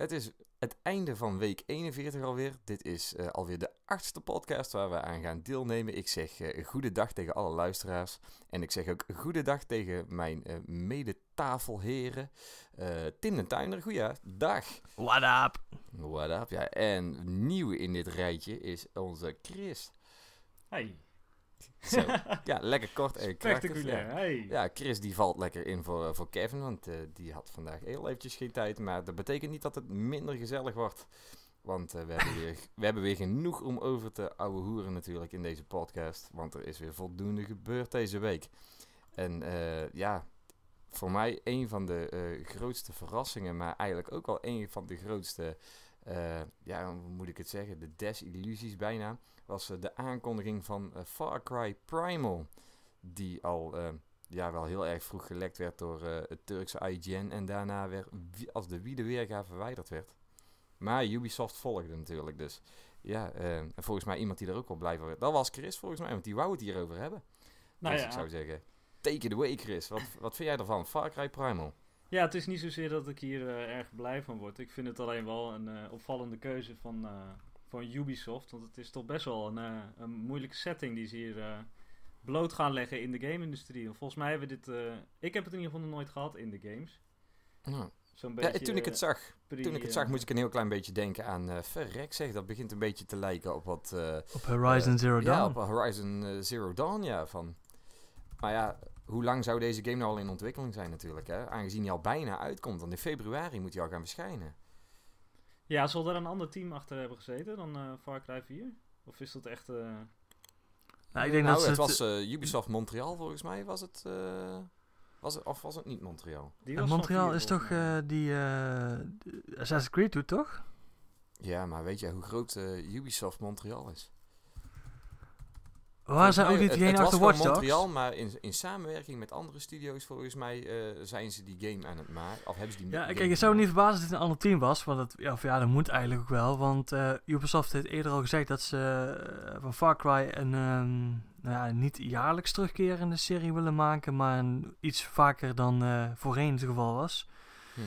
Het is het einde van week 41 alweer. Dit is eh, alweer de achtste podcast waar we aan gaan deelnemen. Ik zeg uh, goedendag tegen alle luisteraars. En ik zeg ook goedendag tegen mijn uh, medetafelheren. Tim den Tuinder, goeiedag. What up? What up, ja. En nieuw in dit rijtje is onze Chris. Hey. Zo. ja, lekker kort en Spectaculair, ja. Chris die valt lekker in voor, eh, voor Kevin, want eh, die had vandaag heel eventjes geen tijd. Maar dat betekent niet dat het minder gezellig wordt. Want eh, we, hebben weer, we hebben weer genoeg om over te ouwe hoeren natuurlijk in deze podcast. Want er is weer voldoende gebeurd deze week. En ja, voor mij een van de grootste verrassingen, maar eigenlijk ook wel een van de grootste eh, ja, hoe moet ik het zeggen, de desillusies bijna, was eh, de aankondiging van eh, Far Cry Primal. Die al ja, wel heel erg vroeg gelekt werd door het Turkse IGN en daarna weer, als de de weergave verwijderd werd. Maar Ubisoft volgde natuurlijk, dus ja, en volgens mij iemand die er ook wel blij van Dat was Chris volgens mij, want die wou het hierover hebben. Nou dus ik zou zeggen, take it away Chris, wat, wat vind jij ervan, Far Cry Primal? Ja, het is niet zozeer dat ik hier eh, erg blij van word. Ik vind het alleen wel een eh, opvallende keuze van, eh, van Ubisoft. Want het is toch best wel een, een moeilijke setting die ze hier bloot gaan leggen in de game-industrie. Volgens mij hebben we dit... ik heb het in ieder geval nog nooit gehad in de games. Nou, Zo'n beetje, toen ik het zag, toen ik het zag moest ik een heel klein beetje denken aan... verrek zeg, dat begint een beetje te lijken op wat... op Horizon Zero Dawn. Ja, op Horizon Zero Dawn, ja. Van. Maar ja, hoe lang zou deze game nou al in ontwikkeling zijn natuurlijk, hè? Aangezien hij al bijna uitkomt, want in februari moet hij al gaan verschijnen. Ja, zal daar een ander team achter hebben gezeten dan eh, Far Cry 4? Of is dat echt... Eh, nou, ik eh, denk nou, dat het, was Ubisoft Montreal volgens mij, was het... Was het, of was het niet Montreal? Die Montreal is toch die Assassin's Creed doet, toch? Ja, maar weet jij hoe groot Ubisoft Montreal is? Waar zijn ook niet achter Montreal, maar in, in samenwerking met andere studio's volgens mij eh, zijn ze die game aan het maken. Of hebben ze die Ja, kijk, je zou niet verbazen dat het een ander team was. Want dat, ja, dat moet eigenlijk ook wel. Want eh, Ubisoft heeft eerder al gezegd dat ze eh, van Far Cry een ehm, nou ja, niet jaarlijks terugkerende serie willen maken. Maar iets vaker dan voorheen het geval was. Mhm.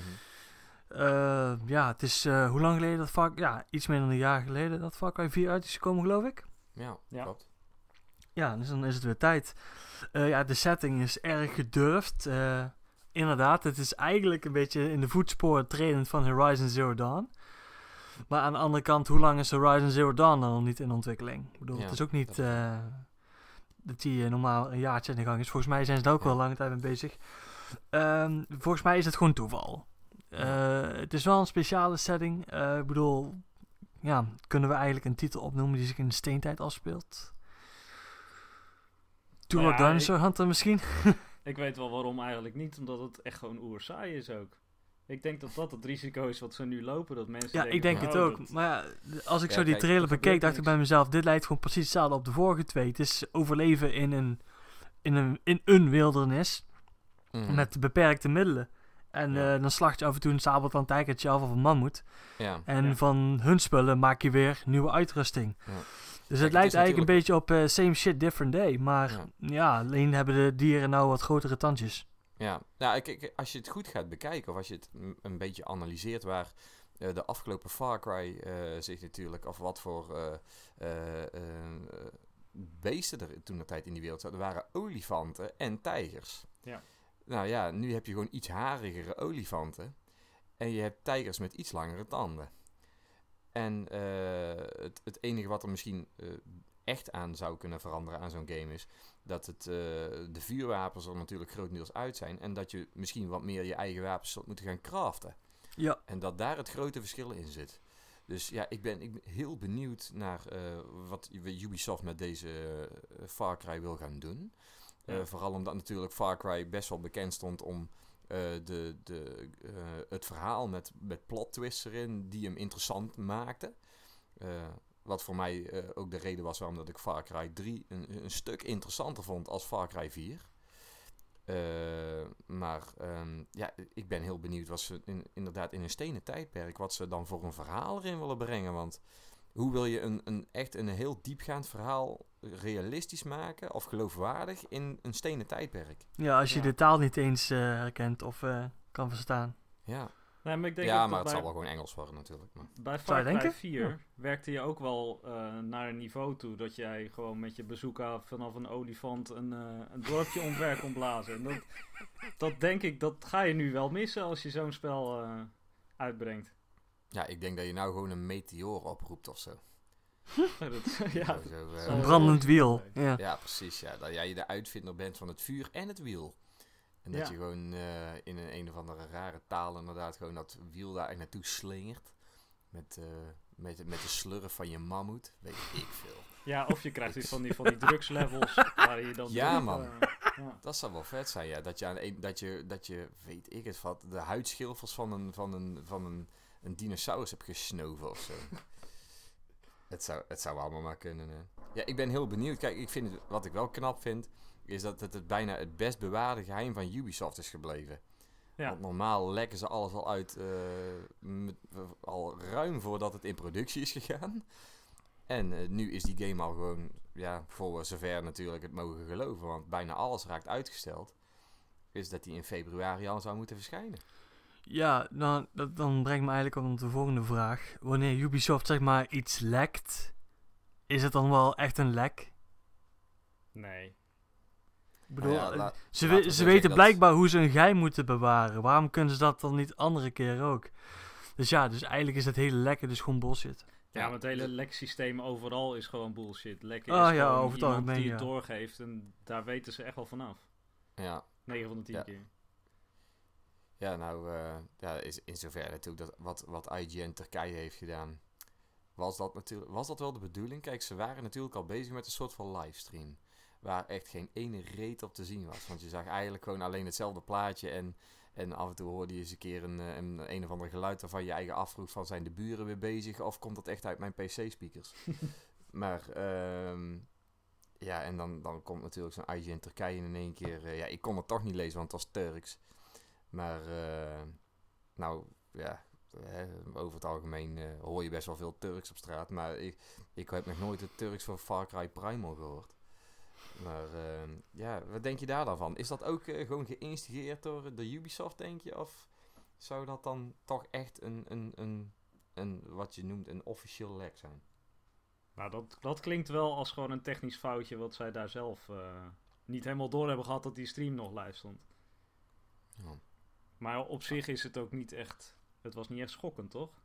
ja, het is hoe lang geleden dat Far Ja, iets meer dan een jaar geleden dat Far Cry 4 uit is gekomen, geloof ik. Ja, ja. klopt. Ja, dus dan is het weer tijd. Eh, ja, de setting is erg gedurfd. Eh, inderdaad, het is eigenlijk een beetje in de voetsporen trainend van Horizon Zero Dawn. Maar aan de andere kant, hoe lang is Horizon Zero Dawn dan niet in ontwikkeling? Ik bedoel, het is ook niet dat, eh, dat die normaal een jaartje in de gang is. Volgens mij zijn ze daar ook wel lange tijd mee bezig. Ehm, volgens mij is het gewoon toeval. het is wel een speciale setting. ik bedoel, ja, kunnen we eigenlijk een titel opnoemen die zich in de steentijd afspeelt? Stuart ja, Dancer had er misschien? ik weet wel waarom eigenlijk niet, omdat het echt gewoon oerzaai is ook. Ik denk dat dat het risico is wat ze nu lopen, dat mensen Ja, ik denk het oh, ook. Maar ja, als ik zo die trailer bekeek, dacht ik bij mezelf, dit lijkt gewoon precies hetzelfde op de vorige twee. Het is overleven in een, in een, in een wildernis mhm. met beperkte middelen. En eh, dan slacht je af en toe een je af of een mammoet. En van hun spullen maak je weer nieuwe uitrusting. Dus het lijkt eigenlijk een beetje op eh, same shit, different day. Maar ja. alleen hebben de dieren nou wat grotere tandjes. Ja, nou, als je het goed gaat bekijken of als je het een beetje analyseert waar eh, de afgelopen Far Cry uh, zich natuurlijk, of wat voor beesten er toen de tijd in die wereld zaten, waren olifanten en tijgers. Ja. Nou ja, nu heb je gewoon iets harigere olifanten en je hebt tijgers met iets langere tanden. En eh, het, het, enige wat er misschien eh, echt aan zou kunnen veranderen aan zo'n game is dat het, eh, de vuurwapens er natuurlijk grotendeels uit zijn en dat je misschien wat meer je eigen wapens zult moeten gaan craften. Ja. En dat daar het grote verschil in zit. Dus ja, ik ben, ik heel benieuwd naar wat Ubisoft met deze Far Cry wil gaan doen. Vooral omdat natuurlijk Far Cry best wel bekend stond om eh, de, de, eh, het verhaal met, met plot twists erin die hem interessant maakten. Eh, wat voor mij ook de reden was waarom dat ik Far Cry 3 een, een stuk interessanter vond als Far Cry 4. maar ehm, ja, ik ben heel benieuwd wat ze in, inderdaad in een stenen tijdperk, wat ze dan voor een verhaal erin willen brengen. Want hoe wil je een, een, echt een heel diepgaand verhaal realistisch maken of geloofwaardig in een stenen tijdperk? Ja, als je de taal niet eens uh, herkent of eh, kan verstaan. Ja. Nee, maar ik denk ja, maar dat het zal wel gewoon Engels worden natuurlijk. Maar. Bij Far Cry 4 werkte je ook wel eh, naar een niveau toe dat jij gewoon met je bezoeker vanaf een olifant een, een dorpje ontwerp, kon blazen. dat, dat denk ik, dat ga je nu wel missen als je zo'n spel uitbrengt. Ja, ik denk dat je nou gewoon een meteor oproept of zo. ja. Eh, eh, een brandend wiel. Ja. ja, precies. Ja. Dat jij de uitvinder bent van het vuur en het wiel. En dat je gewoon eh, in een, een of andere rare taal inderdaad gewoon dat wiel daar naartoe slingert. Met, uh, met, met de slurren van je mammoet. Weet ik veel. Ja, of je krijgt iets van die, van die drugslevels waar je dan... Ja, man. Ja. Dat zou wel vet zijn, ja. Dat je, aan een, dat je, dat je weet ik het wat, de huidschilfers van een, van een, van een een dinosaurus heb gesnoven of zo. het, zou, het zou allemaal maar kunnen. Hè. Ja, ik ben heel benieuwd. Kijk, ik vind het, wat ik wel knap vind, is dat het, het bijna het best bewaarde geheim van Ubisoft is gebleven. Ja. Want normaal lekken ze alles al uit, eh, al ruim voordat het in productie is gegaan. En eh, nu is die game al gewoon, ja, voor zover natuurlijk het mogen geloven, want bijna alles raakt uitgesteld. Is dat die in februari al zou moeten verschijnen. Ja, dan, nou, dat, dan brengt me eigenlijk op de volgende vraag. Wanneer Ubisoft zeg maar iets lekt, is het dan wel echt een lek? Nee. Ik bedoel, nou ze, ze weten blijkbaar hoe ze een geheim moeten bewaren. Waarom kunnen ze dat dan niet andere keer ook? Dus ja, dus eigenlijk is het hele lekken dus gewoon bullshit. Ja, met het hele leksysteem overal is gewoon bullshit. Lekken is ah, ja, over het algemeen, die het doorgeeft en daar weten ze echt wel vanaf. Ja. 9 van de 10 keer. Ja, nou, uh, ja, is in zoverre natuurlijk dat wat, wat IGN Turkije heeft gedaan. Was dat, natuurlijk, was dat wel de bedoeling? Kijk, ze waren natuurlijk al bezig met een soort van livestream. Waar echt geen ene reet op te zien was. Want je zag eigenlijk gewoon alleen hetzelfde plaatje. En, en af en toe hoorde je eens een keer een, eh, een, of ander geluid van je eigen afvroeg van zijn de buren weer bezig? Of komt dat echt uit mijn pc-speakers? maar ehm, ja, en dan, dan komt natuurlijk zo'n IGN Turkije in één keer. Eh, ja, ik kon het toch niet lezen, want het was Turks. Maar eh, nou ja, over het algemeen eh, hoor je best wel veel Turks op straat. Maar ik, ik heb nog nooit het Turks van Far Cry Primal gehoord. Maar eh, ja, wat denk je daar dan van? Is dat ook gewoon geïnstigeerd door de Ubisoft, denk je? Of zou dat dan toch echt een, een, een, een wat je noemt, een officieel lek zijn? Nou, dat, dat klinkt wel als gewoon een technisch foutje wat zij daar zelf niet helemaal door hebben gehad dat die stream nog live stond. Ja. Maar op zich is het ook niet echt. Het was niet echt schokkend, toch?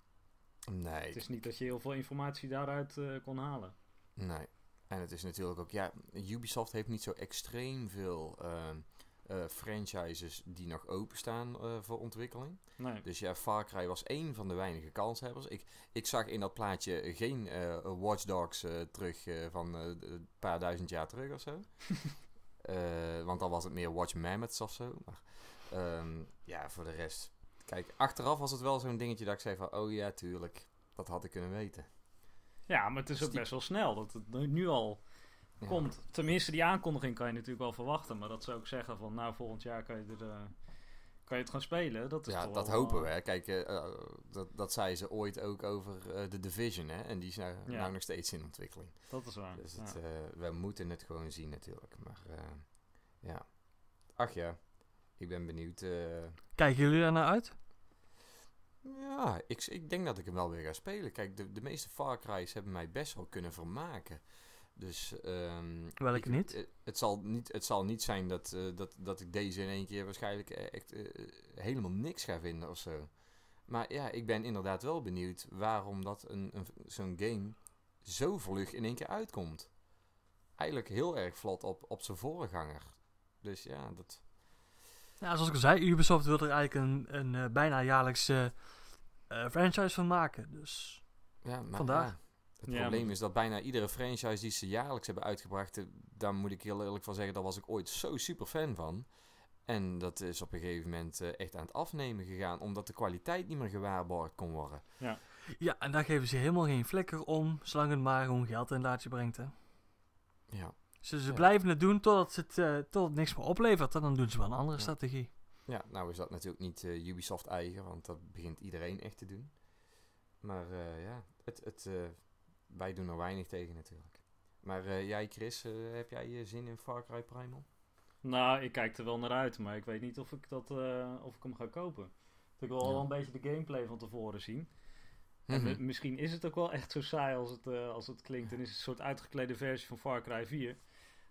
Nee. Het is niet dat je heel veel informatie daaruit eh, kon halen. Nee. En het is natuurlijk ook, ja, Ubisoft heeft niet zo extreem veel ehm, eh, franchises die nog openstaan eh, voor ontwikkeling. Nee. Dus ja, Far Cry was één van de weinige kanshebbers. Ik, ik zag in dat plaatje geen Watch Dogs terug van een paar duizend jaar terug of zo. want dan was het meer Watch Mammoths of zo. Maar, Ehm, ja, voor de rest. Kijk, achteraf was het wel zo'n dingetje dat ik zei van... Oh ja, tuurlijk. Dat had ik kunnen weten. Ja, maar het is dus ook best wel snel dat het nu al komt. Tenminste, die aankondiging kan je natuurlijk wel verwachten. Maar dat zou ik zeggen van... Nou, volgend jaar kan je er... Eh, kan je het gaan spelen? Dat is ja, dat hopen eh, we. Hè. Kijk, eh, dat, dat zei ze ooit ook over de Division. Hè? En die is nou, nou, nog steeds in ontwikkeling. Dat is waar. Dus het, we moeten het gewoon zien natuurlijk. Maar ja, ach ja, ik ben benieuwd. Eh, Kijken jullie er naar uit? Ja, ik, ik denk dat ik hem wel weer ga spelen. Kijk, de, de meeste Far Cry's hebben mij best wel kunnen vermaken. Dus, um, ik, niet? Eh, het, zal niet? Het zal niet zijn dat, eh, dat, dat ik deze in één keer waarschijnlijk echt helemaal niks ga vinden of zo. Maar ja, ik ben inderdaad wel benieuwd waarom dat een, een zo'n game zo vlug in één keer uitkomt. Eigenlijk heel erg vlot op, op zijn voorganger. Dus ja, dat... Ja, zoals ik al zei, Ubisoft wil er eigenlijk een, een eh, bijna jaarlijkse eh, eh, franchise van maken. Dus ja, maar vandaag. Het probleem is dat bijna iedere franchise die ze jaarlijks hebben uitgebracht, daar moet ik heel eerlijk van zeggen, daar was ik ooit zo super fan van. En dat is op een gegeven moment echt aan het afnemen gegaan, omdat de kwaliteit niet meer gewaarborgd kon worden. Ja, ja en daar geven ze helemaal geen flikker om, zolang het maar gewoon geld in laatje brengt. Hè? Ja, dus ze blijven het doen totdat het, eh, totdat niks meer oplevert. En dan doen ze wel een andere strategie. Ja, nou is dat natuurlijk niet eh, Ubisoft eigen, want dat begint iedereen echt te doen. Maar eh, ja, het, het, wij doen er weinig tegen natuurlijk. Maar jij Chris, heb jij zin in Far Cry Primal? Nou, ik kijk er wel naar uit, maar ik weet niet of ik, dat, of ik hem ga kopen. Ik wil wel al een beetje de gameplay van tevoren zien. En mhm. misschien is het ook wel echt zo saai als het, als het klinkt. En is het een soort uitgeklede versie van Far Cry 4.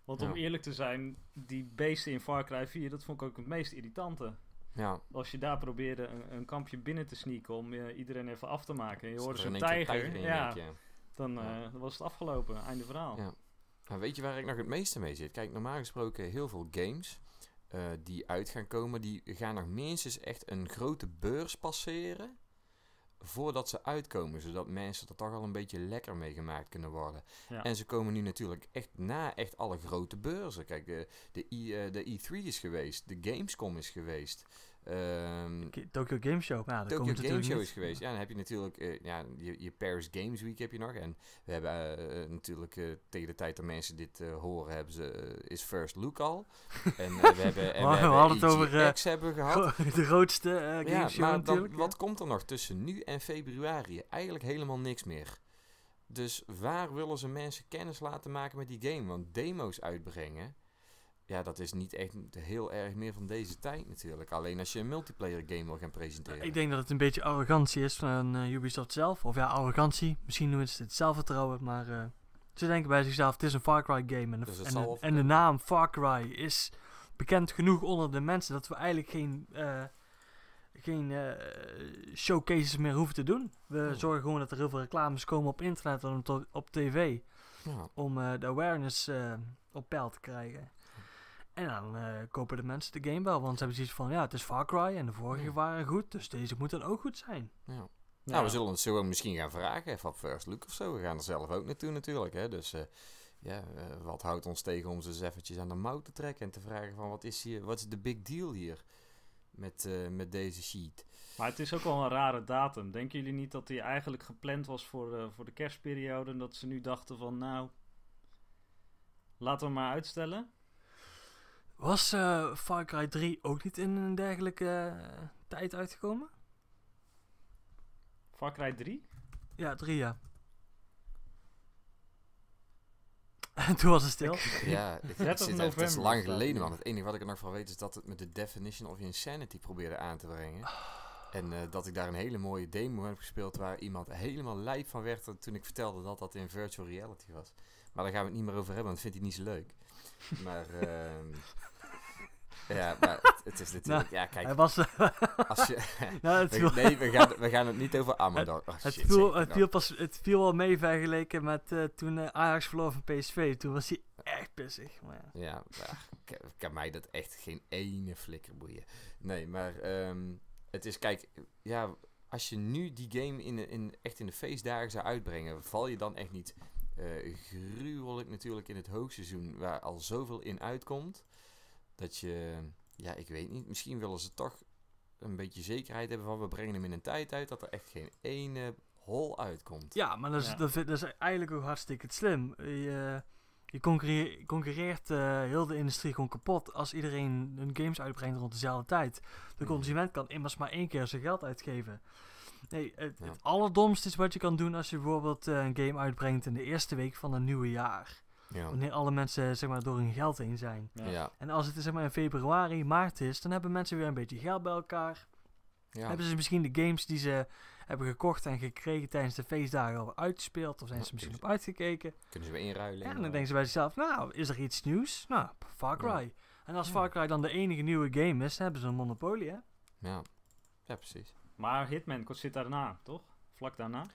Want om eerlijk te zijn, die beesten in Far Cry 4, dat vond ik ook het meest irritante. Ja. Als je daar probeerde een, een kampje binnen te sneaken om eh, iedereen even af te maken. En je hoorde zo'n tijger. tijger ja, eh, dan was het afgelopen, einde verhaal. Ja. Maar nou, weet je waar ik nog het meeste mee zit? Kijk, normaal gesproken heel veel games eh, die uit gaan komen, die gaan nog minstens echt een grote beurs passeren voordat ze uitkomen. Zodat mensen er toch al een beetje lekker mee gemaakt kunnen worden. En ze komen nu natuurlijk echt na echt alle grote beurzen. Kijk, eh, de, e, eh, de, I, de E3 is geweest, de Gamescom is geweest. Um, Tokyo Game Show. Nou, Tokyo Game Show is geweest. Ja, dan heb je natuurlijk eh, ja, je, je, Paris Games Week heb je nog. En we hebben eh, eh, natuurlijk tegen de tijd dat mensen dit horen, hebben ze, is First Look al. En we hebben, en we, hadden het over e hebben gehad. de grootste game ja, show maar wat komt er nog tussen nu en februari? Eigenlijk helemaal niks meer. Dus waar willen ze mensen kennis laten maken met die game? Want demo's uitbrengen ja, dat is niet echt heel erg meer van deze tijd natuurlijk. Alleen als je een multiplayer game wil gaan presenteren. Ik denk dat het een beetje arrogantie is van eh, Ubisoft zelf. Of ja, arrogantie. Misschien noemen ze het zelfvertrouwen, maar eh, ze denken bij zichzelf, het is een Far Cry game. En, de, dus en, de, naam Far Cry is bekend genoeg onder de mensen dat we eigenlijk geen, eh, geen showcases meer hoeven te doen. We oh. zorgen gewoon dat er heel veel reclames komen op internet en op, tv. Ja. Om de awareness op peil te krijgen. En dan eh, kopen de mensen de game wel, want ze hebben zoiets van, ja, het is Far Cry en de vorige waren goed, dus deze moet dan ook goed zijn. Ja. Nou, we zullen het zo misschien gaan vragen, even op First Look of zo. We gaan er zelf ook naartoe natuurlijk, hè. Dus eh, ja, eh, wat houdt ons tegen om ze eens eventjes aan de mouw te trekken en te vragen van, wat is hier, wat is de big deal hier? met, met deze sheet. Maar het is ook wel een rare datum. Denken jullie niet dat die eigenlijk gepland was voor, voor de kerstperiode? En dat ze nu dachten van nou, laten we maar uitstellen? Was eh, Far Cry 3 ook niet in een dergelijke eh, tijd uitgekomen? Far Cry 3? Ja, 3 ja. En toen was het stil. ja, het, zit echt, is lang geleden, man. Het enige wat ik er nog van weet is dat het met de definition of insanity probeerde aan te brengen. Ah. En eh, dat ik daar een hele mooie demo heb gespeeld waar iemand helemaal lijp van werd toen ik vertelde dat dat in virtual reality was. Maar daar gaan we het niet meer over hebben, want dat vindt hij niet zo leuk. Maar, ehm ja, maar het, het, is nou, natuurlijk. ja, kijk. Hij was. Eh, als je, nou, nee, we gaan, we gaan het niet over Amador. het, oh, viel, het, nou. viel pas, het viel wel mee vergeleken met eh, toen eh, Ajax verloor van PSV. Toen was hij echt pissig. Maar... Ja, maar, kan mij dat echt geen ene flikker boeien. Nee, maar um, het is, kijk, ja, als je nu die game in, in, echt in de feestdagen zou uitbrengen, val je dan echt niet eh, gruwelijk natuurlijk in het hoogseizoen, waar al zoveel in uitkomt. Dat je, ja, ik weet niet, misschien willen ze toch een beetje zekerheid hebben van we brengen hem in een tijd uit dat er echt geen ene hol uitkomt. Ja, maar dat is, ja. dat, is eigenlijk ook hartstikke slim. Je, je concurreert, eh, heel de industrie gewoon kapot als iedereen hun games uitbrengt rond dezelfde tijd. De mm. consument kan immers maar één keer zijn geld uitgeven. Nee, het, ja. allerdomste is wat je kan doen als je bijvoorbeeld eh, een game uitbrengt in de eerste week van een nieuwe jaar. Ja. Wanneer alle mensen zeg maar, door hun geld heen zijn. Ja. En als het zeg maar, in februari, maart is, dan hebben mensen weer een beetje geld bij elkaar. Hebben ze misschien de games die ze hebben gekocht en gekregen tijdens de feestdagen al uitgespeeld? Of zijn ze misschien op uitgekeken? Kunnen ze weer inruilen? En dan denken ze bij zichzelf, nou, is er iets nieuws? Nou, Far Cry. En als Far Cry dan de enige nieuwe game is, hebben ze een monopolie, hè? Ja, ja precies. Maar Hitman zit daarna, toch? Vlak daarna?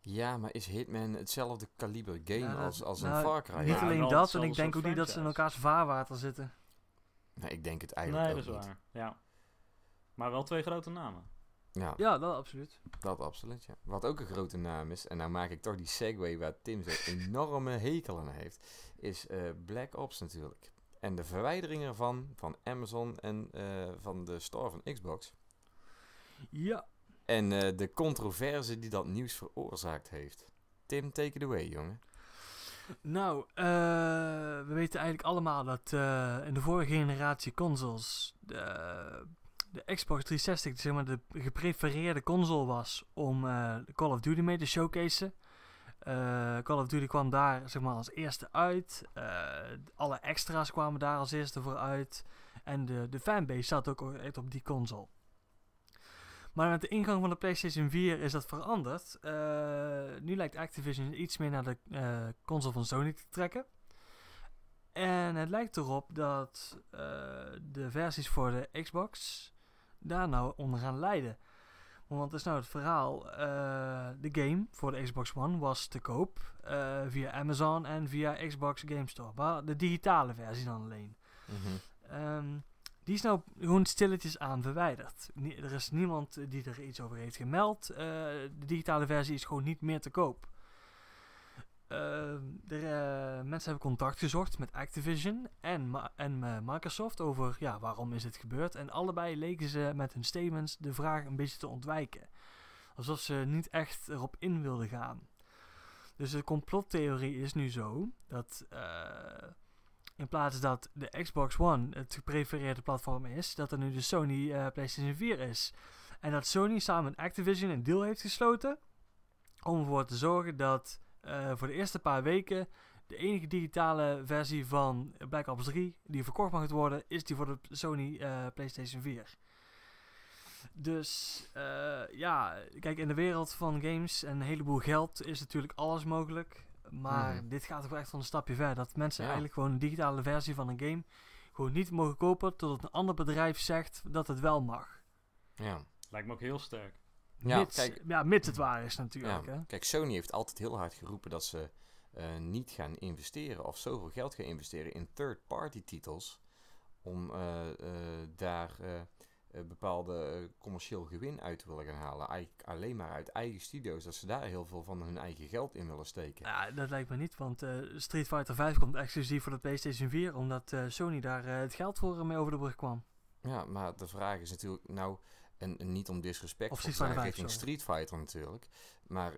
Ja, maar is Hitman hetzelfde kaliber game nou, als, als een nou, Far Cry? Niet alleen dat, en ik denk ook niet dat ze in elkaars vaarwater zitten. Nee, ik denk het eigenlijk nee, dat is Waar. Ja. Maar wel twee grote namen. Ja. ja, dat absoluut. Dat absoluut, ja. Wat ook een grote naam is, en nou maak ik toch die segue waar Tim zo enorme hekel aan heeft, is eh, Black Ops natuurlijk. En de verwijdering ervan, van Amazon en eh, van de store van Xbox, ja. En eh, de controverse die dat nieuws veroorzaakt heeft. Tim, take it away, jongen. Nou, eh, we weten eigenlijk allemaal dat eh, in de vorige generatie consoles de, de Xbox 360 zeg maar, de geprefereerde console was om Call of Duty mee te showcaseen. Call of Duty kwam daar zeg maar, als eerste uit. alle extra's kwamen daar als eerste voor uit. En de, de fanbase zat ook echt op die console. Maar met de ingang van de PlayStation 4 is dat veranderd. Eh, nu lijkt Activision iets meer naar de eh, console van Sony te trekken. En het lijkt erop dat eh, de versies voor de Xbox daar nou onder gaan leiden. Want dat is nou het verhaal. de game voor de Xbox One was te koop via Amazon en via Xbox Game Store. Maar de digitale versie dan alleen. Mm die is nou gewoon stilletjes aan verwijderd. Er is niemand die er iets over heeft gemeld. Eh, de digitale versie is gewoon niet meer te koop. Ehm, er, eh, mensen hebben contact gezocht met Activision en, en eh, Microsoft over ja, waarom is dit gebeurd. En allebei leken ze met hun statements de vraag een beetje te ontwijken. Alsof ze niet echt erop in wilden gaan. Dus de complottheorie is nu zo dat in plaats dat de Xbox One het geprefereerde platform is, dat er nu de Sony eh, PlayStation 4 is. En dat Sony samen met Activision een deal heeft gesloten om ervoor te zorgen dat eh, voor de eerste paar weken de enige digitale versie van Black Ops 3 die verkocht mag worden, is die voor de Sony eh, PlayStation 4. Dus ja, kijk, in de wereld van games en een heleboel geld is natuurlijk alles mogelijk. Maar mhm. dit gaat ook echt van een stapje verder. Dat mensen eigenlijk gewoon een digitale versie van een game gewoon niet mogen kopen totdat een ander bedrijf zegt dat het wel mag. Ja. Lijkt me ook heel sterk. Ja, mits, kijk, ja, mits het waar is natuurlijk. hè? Kijk, Sony heeft altijd heel hard geroepen dat ze eh, niet gaan investeren of zoveel geld gaan investeren in third-party titels om eh, eh, daar eh, bepaalde eh, commercieel gewin uit willen gaan halen. Eigenlijk alleen maar uit eigen studio's. Dat ze daar heel veel van hun eigen geld in willen steken. Ja, dat lijkt me niet. Want eh, Street Fighter 5 komt exclusief voor de PlayStation 4. Omdat Sony daar het geld voor mee over de brug kwam. Ja, maar de vraag is natuurlijk... Nou, en, niet om disrespect te zijn richting Street Fighter natuurlijk. Maar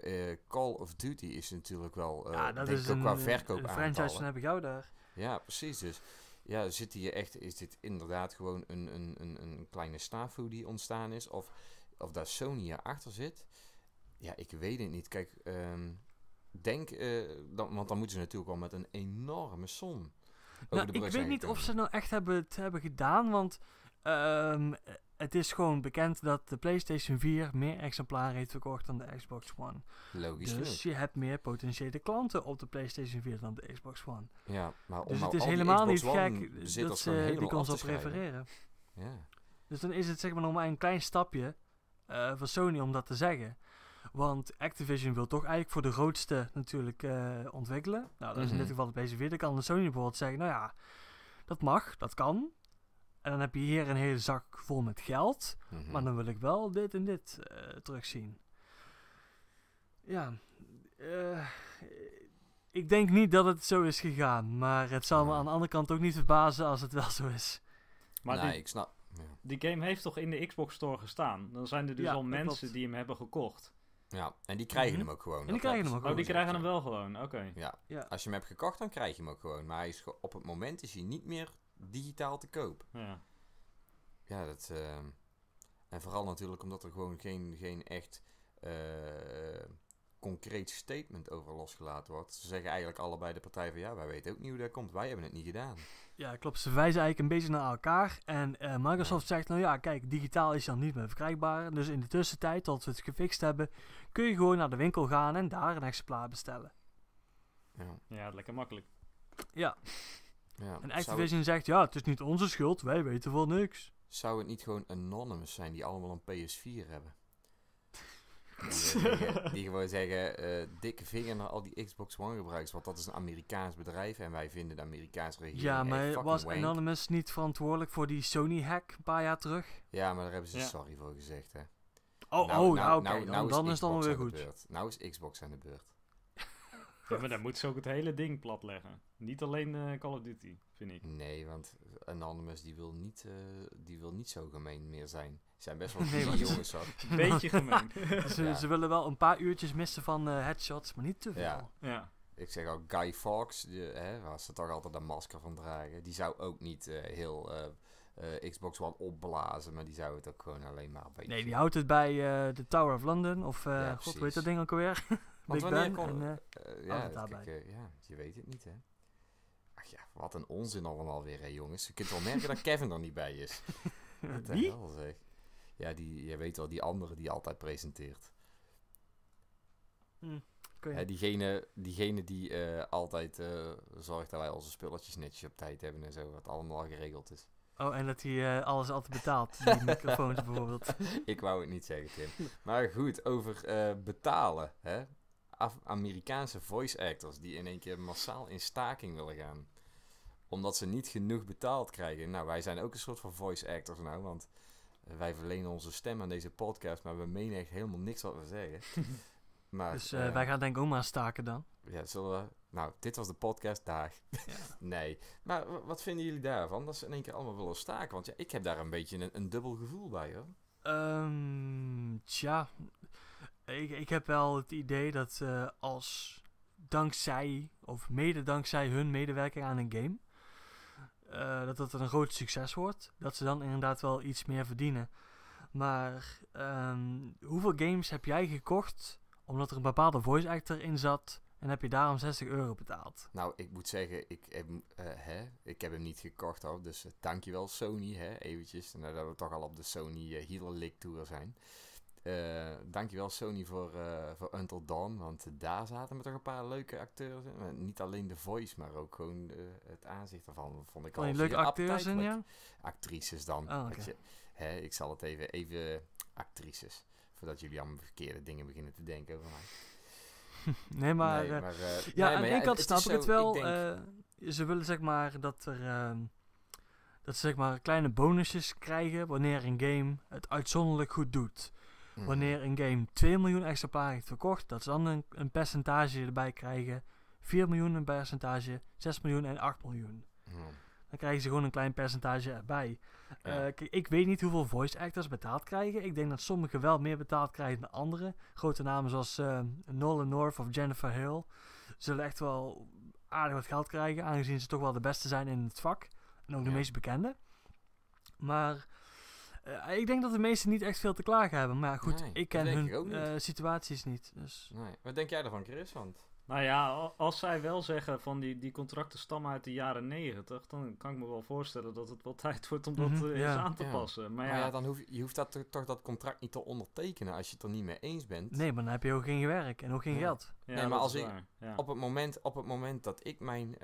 Call of Duty is natuurlijk wel... ja, dat is een, qua verkoop een franchise van heb ik jou daar. Ja, precies. Dus ja, zit hier echt, is dit inderdaad gewoon een, een, een, een kleine snafu die ontstaan is? Of, of daar Sony achter zit? Ja, ik weet het niet. Kijk, um, denk, eh, dan, want dan moeten ze natuurlijk wel met een enorme som. Nou, ik weet niet of ze nou echt hebben, het hebben gedaan, want ehm, het is gewoon bekend dat de PlayStation 4 meer exemplaren heeft verkocht dan de Xbox One. Logisch. Dus je hebt meer potentiële klanten op de PlayStation 4 dan de Xbox One. Ja, maar om dus het is helemaal niet gek dat ze die console prefereren. Ja. Dus dan is het zeg maar nog maar een klein stapje uh, van Sony om dat te zeggen. Want Activision wil toch eigenlijk voor de grootste natuurlijk eh, ontwikkelen. Nou, dat is in dit mhm. geval de PlayStation 4. Dan kan de Sony bijvoorbeeld zeggen, nou ja, dat mag, dat kan. En dan heb je hier een hele zak vol met geld. Mhm. Maar dan wil ik wel dit en dit uh, terugzien. Ja. Eh, ik denk niet dat het zo is gegaan. Maar het zal me aan de andere kant ook niet verbazen als het wel zo is. Maar nee, ik snap. Ja. Die game heeft toch in de Xbox Store gestaan? Dan zijn er dus al mensen die hem hebben gekocht. Ja, en die krijgen mhm. hem ook gewoon. En die krijgen hem ook oh, gewoon. die krijgen hem wel gewoon, oké. Ja. ja. als je hem hebt gekocht, dan krijg je hem ook gewoon. Maar hij is op het moment is hij niet meer digitaal te koop. Ja, ja dat. Ehm, en vooral natuurlijk omdat er gewoon geen, geen echt eh, concreet statement over losgelaten wordt. Ze zeggen eigenlijk allebei de partijen van ja, wij weten ook niet hoe dat komt. Wij hebben het niet gedaan. Ja, klopt. Ze wijzen eigenlijk een beetje naar elkaar. En eh, Microsoft zegt nou ja, kijk, digitaal is dan niet meer verkrijgbaar. Dus in de tussentijd, tot we het gefixt hebben, kun je gewoon naar de winkel gaan en daar een exemplaar bestellen. Ja, ja lekker makkelijk. Ja. Ja, en Activision zegt, ja, het is niet onze schuld, wij weten van niks. Zou het niet gewoon Anonymous zijn die allemaal een PS4 hebben? Eh, die, gewoon zeggen, eh, dikke vinger naar al die Xbox One gebruikers, want dat is een Amerikaans bedrijf en wij vinden de Amerikaanse regering Ja, maar was Anonymous niet verantwoordelijk voor die Sony-hack een paar jaar terug? Ja, maar daar hebben ze sorry voor gezegd, hè. Oh, nou, oh, nou, nou, nou, nou dan, is, dan is het allemaal weer goed. Nou is Xbox aan de beurt. Ja, maar dan moeten ze ook het hele ding platleggen. Niet alleen eh, Call of Duty, vind ik. Nee, want Anonymous die wil niet, eh, die wil niet zo gemeen meer zijn. Ze zijn best wel nee, jongens Een beetje gemeen. ze, ze, willen wel een paar uurtjes missen van eh, headshots, maar niet te veel. Ja. Ik zeg ook Guy Fawkes, de, hè, waar ze toch altijd een masker van dragen. Die zou ook niet heel... Xbox One opblazen, maar die zou het ook gewoon alleen maar een Nee, die houdt het bij de Tower of London of uh, god, weet dat ding ook alweer? Want Big wanneer kon... Eh, eh, ja, eh, ja, je weet het niet, hè. Ach ja, wat een onzin allemaal weer, hè, jongens. Je kunt wel merken dat Kevin er niet bij is. wie zeg. Ja, die, je weet wel, die andere die altijd presenteert. Hm, diegene, diegene die altijd zorgt dat wij onze spulletjes netjes op tijd hebben en zo, wat allemaal geregeld is. Oh, en dat hij alles altijd betaalt. Die microfoons bijvoorbeeld. Ik wou het niet zeggen, Tim. Maar goed, over betalen. Hè? Amerikaanse voice actors die in één keer massaal in staking willen gaan. Omdat ze niet genoeg betaald krijgen. Nou, wij zijn ook een soort van voice actors nou, want wij verlenen onze stem aan deze podcast, maar we menen echt helemaal niks wat we zeggen. maar, dus eh, eh, wij gaan denk ik ook maar staken dan. Ja, zullen we... Nou, dit was de podcast daar. Ja. nee. Maar wat vinden jullie daarvan? Dat ze in één keer allemaal willen staken. Want ja, ik heb daar een beetje een, een dubbel gevoel bij, hoor. Um, tja, ik, ik heb wel het idee dat eh, als dankzij, of mede dankzij hun medewerking aan een game, uh, dat het een groot succes wordt, dat ze dan inderdaad wel iets meer verdienen. Maar ehm, hoeveel games heb jij gekocht omdat er een bepaalde voice actor in zat en heb je daarom 60 euro betaald? Nou, ik moet zeggen, ik heb, uh, hè, ik heb hem niet gekocht hoor, dus uh, dankjewel Sony, hè, eventjes. Nadat we toch al op de Sony uh, Healer League Tour zijn. Eh, dankjewel Sony voor, uh, voor Until Dawn, want daar zaten met toch een paar leuke acteurs in. Niet alleen de voice, maar ook gewoon eh, het aanzicht ervan vond ik al een leuke acteurs in, ja? Actrices dan. Oh, hè, ik zal het even, even actrices, voordat jullie allemaal verkeerde dingen beginnen te denken over mij. nee, maar, maar ja, aan de kant snap ik het wel. ze willen zeg maar dat er ehm, dat ze zeg maar kleine bonusjes krijgen wanneer een game het uitzonderlijk goed doet. Mhm. Wanneer een game 2 miljoen exemplaren heeft verkocht, dat ze dan een, percentage erbij krijgen. 4 miljoen een percentage, 6 miljoen en 8 miljoen. Mhm. Dan krijgen ze gewoon een klein percentage erbij. Eh, ik weet niet hoeveel voice actors betaald krijgen. Ik denk dat sommigen wel meer betaald krijgen dan anderen. Grote namen zoals eh, Nolan North of Jennifer Hill zullen echt wel aardig wat geld krijgen. Aangezien ze toch wel de beste zijn in het vak. En ook de meest bekende. Maar eh, ik denk dat de meesten niet echt veel te klagen hebben. Maar goed, ik ken hun eh, situaties niet. Dus. Nee. Wat denk jij daarvan, Chris? Nou ja, als zij wel zeggen van die, die contracten stammen uit de jaren negentig, dan kan ik me wel voorstellen dat het wel tijd wordt om dat mhm, eh, eens aan te passen. Maar, ja, ja, dan hoef je, hoeft dat, toch dat contract niet te ondertekenen als je het er niet mee eens bent. Nee, maar dan heb je ook geen werk en ook geen geld. nee, maar als ik, op, het moment, op het moment dat ik mijn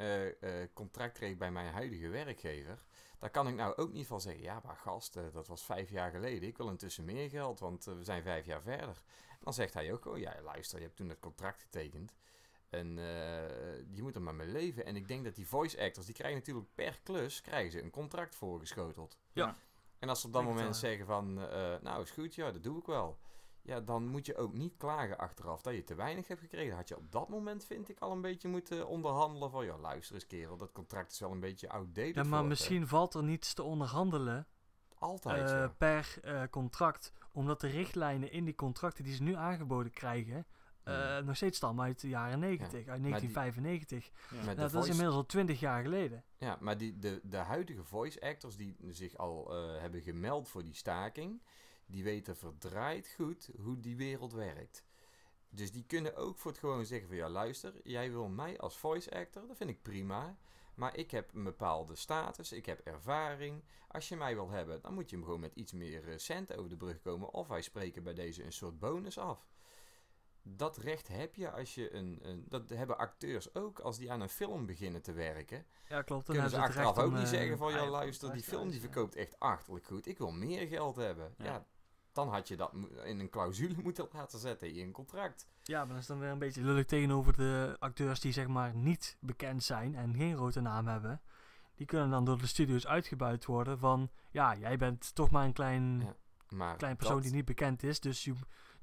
contract kreeg bij mijn huidige werkgever, daar kan ik nou ook niet van zeggen, ja maar gast, eh, dat was vijf jaar geleden. Ik wil intussen meer geld, want eh, we zijn vijf jaar verder. dan zegt hij ook, oh ja luister, je hebt toen het contract getekend. En eh, je moet er maar mee leven. En ik denk dat die voice actors, die krijgen natuurlijk per klus krijgen ze een contract voorgeschoteld. Ja. En als ze op dat moment zeggen van, nou is goed, ja, dat doe ik wel. Ja, dan moet je ook niet klagen achteraf dat je te weinig hebt gekregen. Had je op dat moment, vind ik, al een beetje moeten onderhandelen van... ...ja, luister eens kerel, dat contract is wel een beetje outdated. Ja, maar misschien valt er niets te onderhandelen... Altijd, eh, Per eh, contract. Omdat de richtlijnen in die contracten die ze nu aangeboden krijgen... Eh, hmm. nog steeds stammen uit de jaren 90, uit 1995. Nou, dat is inmiddels al 20 jaar geleden. Ja, maar die, de, de huidige voice actors die zich al hebben gemeld voor die staking, die weten verdraaid goed hoe die wereld werkt. Dus die kunnen ook voor het gewoon zeggen van ja, luister, jij wil mij als voice actor, dat vind ik prima. Maar ik heb een bepaalde status, ik heb ervaring. Als je mij wil hebben, dan moet je hem gewoon met iets meer eh, cent over de brug komen. Of wij spreken bij deze een soort bonus af. Dat recht heb je als je een, een Dat hebben acteurs ook als die aan een film beginnen te werken. Ja, klopt. Dan kunnen ze achteraf ook niet eh, zeggen van ja, luister, die film die verkoopt echt achterlijk goed. Ik wil meer geld hebben. ja dan had je dat in een clausule moeten laten zetten in een contract. Ja, maar dat is dan weer een beetje lullig tegenover de acteurs die zeg maar niet bekend zijn en geen rode naam hebben. Die kunnen dan door de studios uitgebuit worden van... Ja, jij bent toch maar een klein, maar klein persoon die niet bekend is, dus you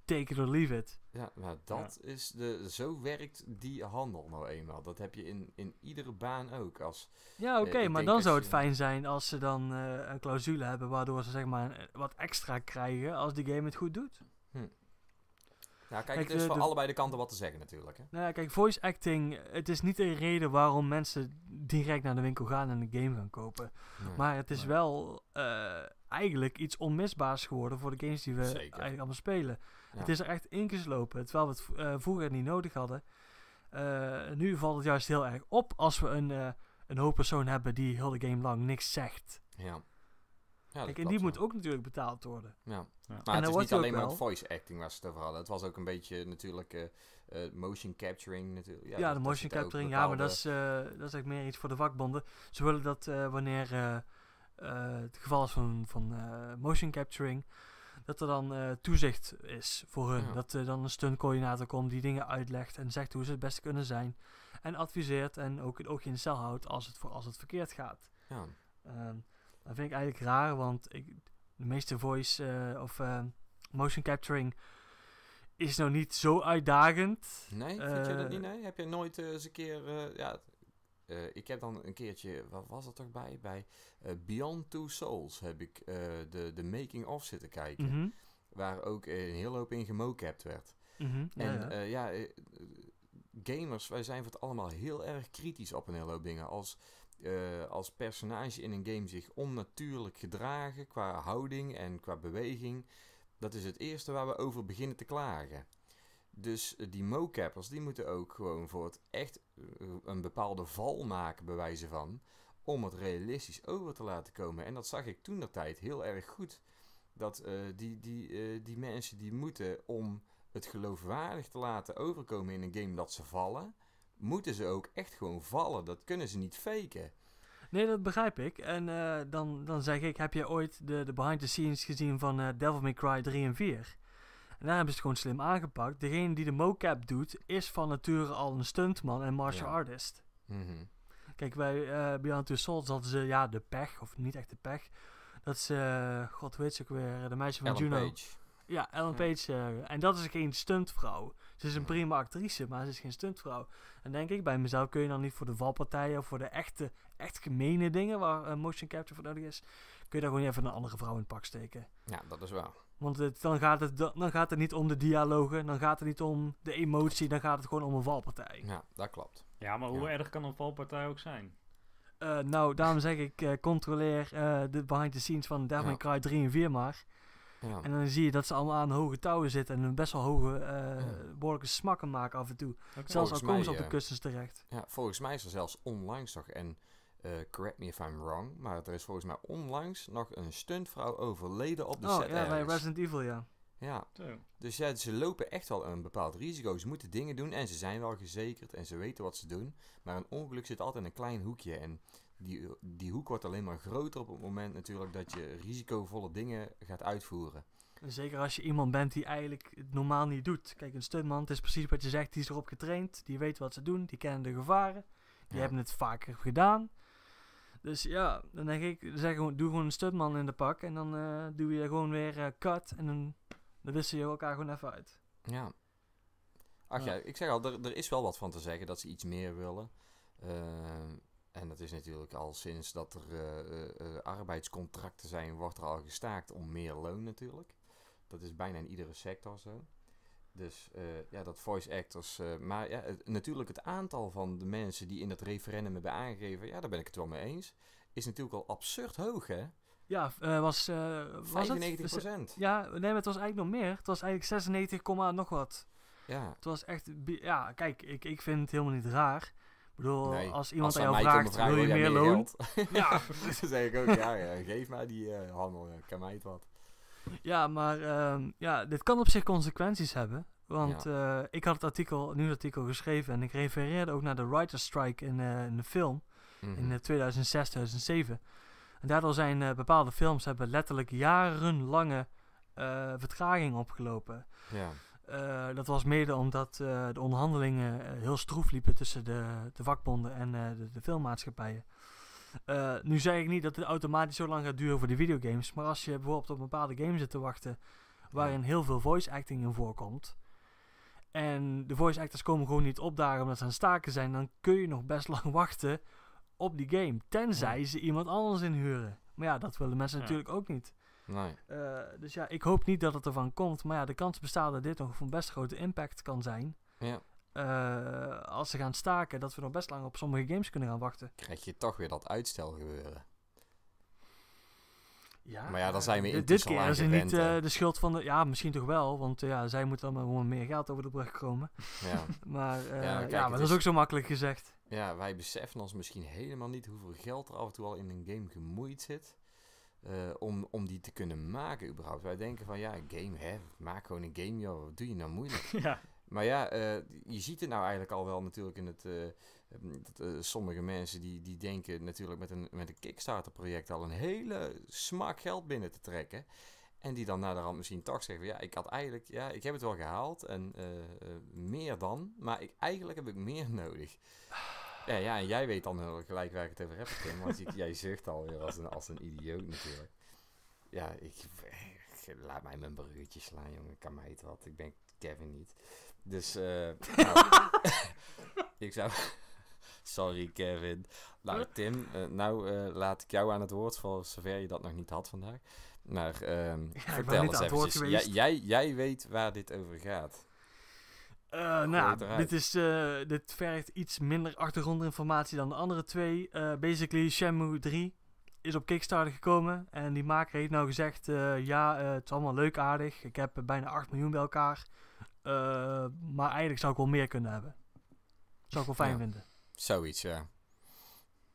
take it or leave it. Ja, maar nou, dat is de. Zo werkt die handel nou eenmaal. Dat heb je in, in iedere baan ook. Als, ja, eh, oké, maar dan zou het fijn zijn als ze dan eh, een clausule hebben waardoor ze zeg maar wat extra krijgen als die game het goed doet. Hm. Ja, kijk, het is eh, van allebei de kanten wat te zeggen natuurlijk. Hè? Nou ja, kijk, voice acting, het is niet een reden waarom mensen direct naar de winkel gaan en een game gaan kopen. maar het is wel eh, eigenlijk iets onmisbaars geworden voor de games die we eigenlijk allemaal spelen. Het is er echt ingeslopen, terwijl we het eh, vroeger niet nodig hadden. nu valt het juist heel erg op als we een, een hoop persoon hebben die heel de game lang niks zegt. Ja. Ja, en die moet ook natuurlijk betaald worden. Ja. Maar het is niet alleen maar voice acting waar ze het over hadden. Het was ook een beetje natuurlijk eh, eh, motion capturing. Natuurlijk. Ja, ja de motion capturing. Ja, maar dat is, eh, dat is eigenlijk meer iets voor de vakbonden. Ze willen dat wanneer het geval is van, van motion capturing, dat er dan toezicht is voor hun. Dat er dan een stuntcoördinator komt die dingen uitlegt en zegt hoe ze het beste kunnen zijn. En adviseert en ook het oogje in de cel houdt als het, voor, als het verkeerd gaat. Ja. Ehm, dat vind ik eigenlijk raar, want ik, de meeste voice eh, of eh, motion capturing is nou niet zo uitdagend. Nee, vind je dat niet? Eh, nee? Heb je nooit eens een keer... ja, ik heb dan een keertje, wat was dat toch bij? Bij Beyond Two Souls heb ik de, de making-of zitten kijken. Mhm. Waar ook een hele hoop in gemocapt werd. Mhm. en ja, ja. gamers, wij zijn voor het allemaal heel erg kritisch op een hele hoop dingen. Als eh, als personage in een game zich onnatuurlijk gedragen qua houding en qua beweging, dat is het eerste waar we over beginnen te klagen. Dus eh, die mocappers die moeten ook gewoon voor het echt eh, een bepaalde val maken, bij wijze van, om het realistisch over te laten komen. En dat zag ik toen de tijd heel erg goed. Dat die, die, die mensen die moeten om het geloofwaardig te laten overkomen in een game dat ze vallen, moeten ze ook echt gewoon vallen. Dat kunnen ze niet faken. Nee, dat begrijp ik. En eh, dan, dan zeg ik, heb je ooit de, de behind the scenes gezien van eh, Devil May Cry 3 en 4? En daar hebben ze het gewoon slim aangepakt. Degene die de mocap doet, is van nature al een stuntman en martial artist. Mhm. Kijk, bij uh, eh, Beyond Two Souls hadden ze ja, de pech, of niet echt de pech. Dat ze, god weet ze ook weer, de meisje van Ellen Juno. Page. Ja, Ellen Page. en dat is geen stuntvrouw. Ze is een prima actrice, maar ze is geen stuntvrouw. En denk ik bij mezelf, kun je dan niet voor de valpartijen of voor de echte, echt gemene dingen waar eh, motion capture voor nodig is, kun je daar gewoon even een andere vrouw in het pak steken. Ja, dat is wel. Want dan, gaat het, dan gaat het niet om de dialogen, dan gaat het niet om de emotie, dan gaat het gewoon om een valpartij. Ja, dat klopt. Ja, maar hoe erg kan een valpartij ook zijn? Eh, nou, daarom zeg ik, eh, controleer de behind the scenes van Devil ja. Cry 3 en 4 maar. Ja. En dan zie je dat ze allemaal aan hoge touwen zitten en een best wel hoge, uh, ja. behoorlijke smakken maken af en toe. Zelfs al komen ze op de kussens eh, terecht. Ja, volgens mij is er zelfs onlangs nog, en eh, correct me if I'm wrong, maar er is volgens mij onlangs nog een stuntvrouw overleden op de oh, set. Ja, bij Resident Evil, ja. Ja. Dus ja, ze lopen echt wel een bepaald risico. Ze moeten dingen doen en ze zijn wel gezekerd en ze weten wat ze doen. Maar een ongeluk zit altijd in een klein hoekje. En die, die hoek wordt alleen maar groter op het moment natuurlijk dat je risicovolle dingen gaat uitvoeren. Zeker als je iemand bent die eigenlijk het normaal niet doet. Kijk, een stuntman, het is precies wat je zegt, die is erop getraind, die weet wat ze doen, die kennen de gevaren, die hebben het vaker gedaan. Dus ja, dan denk ik, zeg doe gewoon een stuntman in de pak en dan uh, doe je gewoon weer uh, cut en dan, dan je elkaar gewoon even uit. Ja. Ach ja, ik zeg al, er, er is wel wat van te zeggen dat ze iets meer willen. Eh, en dat is natuurlijk al sinds dat er eh, eh, eh, arbeidscontracten zijn, wordt er al gestaakt om meer loon natuurlijk. Dat is bijna in iedere sector zo. Dus ja, dat voice actors. maar ja, natuurlijk het aantal van de mensen die in dat referendum hebben aangegeven, ja, daar ben ik het wel mee eens, is natuurlijk al absurd hoog, hè? Ja, was, was 95 procent. Ja, nee, maar het was eigenlijk nog meer. Het was eigenlijk 96, nog wat. Ja. Het was echt, ja, kijk, ik, ik vind het helemaal niet raar bedoel, als iemand aan jou vraagt, wil je oh meer loon? Ja. dan zeg ik ook, ja, geef mij die eh, handel, kan mij het wat. Ja, maar ehm, ja, dit kan op zich consequenties hebben. Want eh, ik had het artikel, nu het artikel geschreven en ik refereerde ook naar de writer's strike in, eh, in de film in 2006, mhm. 2007. En daardoor zijn bepaalde films hebben letterlijk jarenlange vertraging opgelopen. Ja. Eh, dat was mede omdat uh, de onderhandelingen eh, heel stroef liepen tussen de, de vakbonden en de, de, filmmaatschappijen. nu zeg ik niet dat het automatisch zo lang gaat duren voor de videogames, maar als je bijvoorbeeld op een bepaalde game zit te wachten waarin heel veel voice acting in voorkomt. En de voice actors komen gewoon niet opdagen omdat ze aan staken zijn. Dan kun je nog best lang wachten op die game. Tenzij ze iemand anders inhuren. Maar ja, dat willen mensen natuurlijk ook niet. Nee. Eh, dus ja, ik hoop niet dat het ervan komt. Maar ja, de kans bestaat dat dit nog van best grote impact kan zijn. Ja. Eh, als ze gaan staken, dat we nog best lang op sommige games kunnen gaan wachten. Krijg je toch weer dat uitstel gebeuren. Ja, maar ja, dan zijn we eh, in Dit keer is niet de schuld van de... Ja, misschien toch wel. Want ja, zij moeten dan gewoon meer geld over de brug komen. Ja. maar, ja, ja, maar dat is ook zo makkelijk gezegd. Ja, wij beseffen ons misschien helemaal niet hoeveel geld er af en toe al in een game gemoeid zit. Eh, om, om die te kunnen maken überhaupt. Wij denken van ja, game, hè, maak gewoon een game, joh, wat doe je nou moeilijk? ja. Maar ja, eh, je ziet het nou eigenlijk al wel natuurlijk in het... Eh, sommige mensen die, die denken natuurlijk met een, met een Kickstarter project al een hele smak geld binnen te trekken. En die dan naderhand de misschien toch zeggen, ja, ik had eigenlijk, ja, ik heb het wel gehaald en meer dan, maar ik, eigenlijk heb ik meer nodig. Ja, ja, en jij weet dan gelijk waar ik het over heb, Tim. Want jij zucht alweer als een, als een idioot natuurlijk. Ja, ik, eh, laat mij mijn bruggetje slaan, jongen. Kan mij het wat. Ik ben Kevin niet. Dus, eh nou, ik zou... Sorry, Kevin. Nou, Tim, eh, nou eh, laat ik jou aan het woord, voor zover je dat nog niet had vandaag. Maar uh, vertel eens eventjes. jij, jij weet waar dit over gaat. Eh, nou, dit, is, eh, dit vergt iets minder achtergrondinformatie dan de andere twee. Eh, basically, Shenmue 3 is op Kickstarter gekomen. En die maker heeft nou gezegd, ja, het is allemaal leuk aardig. Ik heb bijna 8 miljoen bij elkaar. maar eigenlijk zou ik wel meer kunnen hebben. Zou ik wel fijn vinden. Zoiets, ja.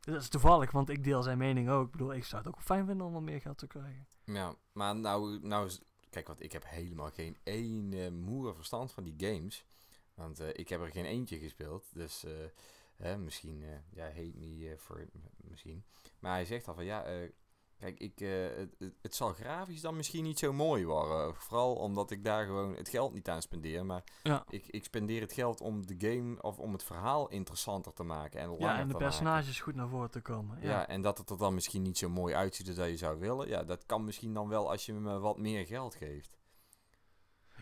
Dat is toevallig, want ik deel zijn mening ook. Ik bedoel, ik zou het ook wel fijn vinden om wat meer geld te krijgen. Ja, maar nou, nou Kijk, want ik heb helemaal geen ene moere verstand van die games. Want eh, ik heb er geen eentje gespeeld. Dus eh, misschien, uh, ja, hate me voor misschien. Maar hij zegt al van ja, Kijk, ik, uh, het, het, zal grafisch dan misschien niet zo mooi worden. Vooral omdat ik daar gewoon het geld niet aan spendeer. Maar ik, ik spendeer het geld om de game of om het verhaal interessanter te maken. En ja, en de personages goed naar voren te komen. Ja. ja. en dat het er dan misschien niet zo mooi uitziet als dat je zou willen. Ja, dat kan misschien dan wel als je me wat meer geld geeft.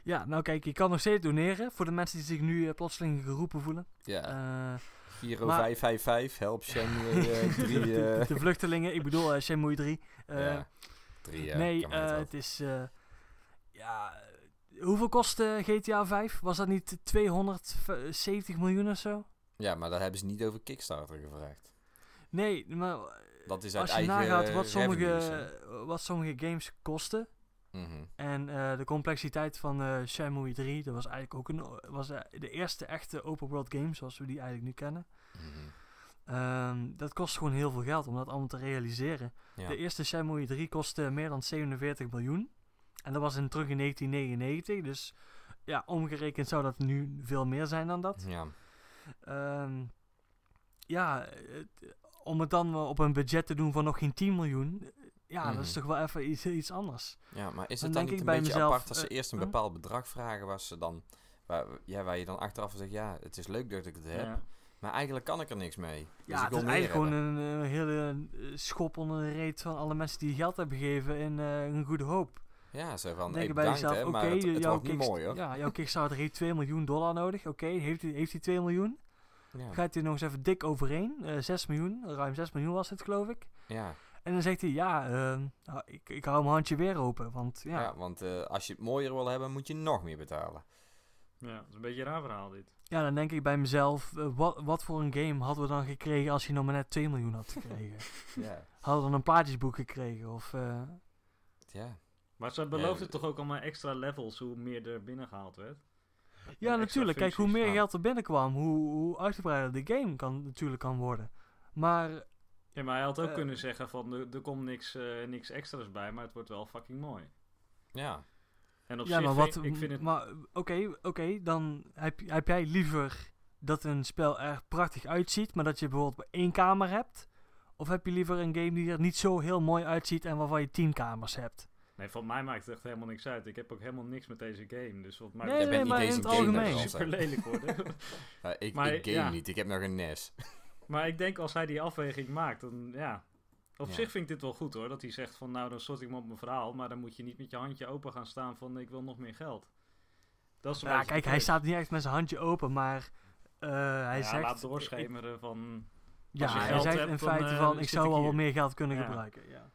Ja, nou kijk, je kan nog steeds doneren. Voor de mensen die zich nu eh, plotseling geroepen voelen. Ja. 555, eh, help Shenmue 3. Eh, de, de, vluchtelingen, ik bedoel uh, Shenmue 3. ja, Nee, het is... ja, hoeveel kost GTA 5? Was dat niet 270 miljoen of zo? Ja, maar daar hebben ze niet over Kickstarter gevraagd. Nee, maar dat is als je eigen nagaat wat sommige, wat sommige games kosten, Mhm. En eh, de complexiteit van uh, Shenmue 3, dat was eigenlijk ook een, was, eh, de eerste echte open world game zoals we die eigenlijk nu kennen. Mhm. Ehm, dat kost gewoon heel veel geld om dat allemaal te realiseren. De eerste Shenmue 3 kostte meer dan 47 miljoen. En dat was in, terug in 1999, dus ja, omgerekend zou dat nu veel meer zijn dan dat. Ja, ehm, ja om het dan op een budget te doen van nog geen 10 miljoen, ja, dat is mhm. toch wel even iets, iets anders. Ja, maar is het dan, niet een beetje apart als ze eh, eerst een bepaald bedrag vragen waar ze dan... Waar, ja, waar je dan achteraf zegt, ja, het is leuk dat ik het heb. Maar eigenlijk kan ik er niks mee. Dus ja, ik het is eigenlijk gewoon een, eh, hele eh, schop onder de reet van alle mensen die geld hebben gegeven in een goede hoop. Ja, ze van, Denk bij jezelf, hè, maar het, jouw kick, niet mooi, hoor. Ja, jouw zou heeft 2 miljoen dollar nodig. Oké, heeft hij heeft 2 miljoen? Ja. Gaat hij nog eens even dik overheen? Uh, 6 miljoen, ruim 6 miljoen was het, geloof ik. Ja. En dan zegt hij, ja, ehm, ah, ik, ik hou mijn handje weer open. Want, ja. ja want eh, als je het mooier wil hebben, moet je nog meer betalen. Ja, dat is een beetje een raar verhaal dit. Ja, dan denk ik bij mezelf, eh, wat, wat voor een game hadden we dan gekregen als je nog maar net 2 miljoen had gekregen? ja. Hadden we dan een plaatjesboek gekregen? Of, eh? Ja. Maar ze beloofden toch ook allemaal extra levels hoe meer er binnengehaald werd? Ja, natuurlijk. Kijk, hoe meer geld er binnenkwam, hoe, hoe uitgebreider de game kan, natuurlijk kan worden. Maar ja, maar hij had ook eh. kunnen zeggen van er, komt niks, eh, niks extra's bij, maar het wordt wel fucking mooi. Ja. En op ja, zich, maar wat, ik vind het... Maar oké, oké, dan heb, heb jij liever dat een spel er prachtig uitziet, maar dat je bijvoorbeeld één kamer hebt? Of heb je liever een game die er niet zo heel mooi uitziet en waarvan je tien kamers hebt? Nee, van mij maakt het echt helemaal niks uit. Ik heb ook helemaal niks met deze game. Dus wat maakt nee, nee, nee, maar niet game. het algemeen. Super lelijk worden. ik, maar, ik game niet. Ik heb nog een NES. Maar ik denk als hij die afweging maakt, dan ja. Op zich vind ik dit wel goed hoor. Dat hij zegt van nou dan sort ik me op mijn verhaal. Maar dan moet je niet met je handje open gaan staan van ik wil nog meer geld. Dat is ja, kijk, hij staat niet echt met zijn handje open, maar eh, hij ja, zegt... laat doorschemeren van... Ja, hij zegt in feite eh, van, ik zou wel wat meer geld kunnen gebruiken, ja.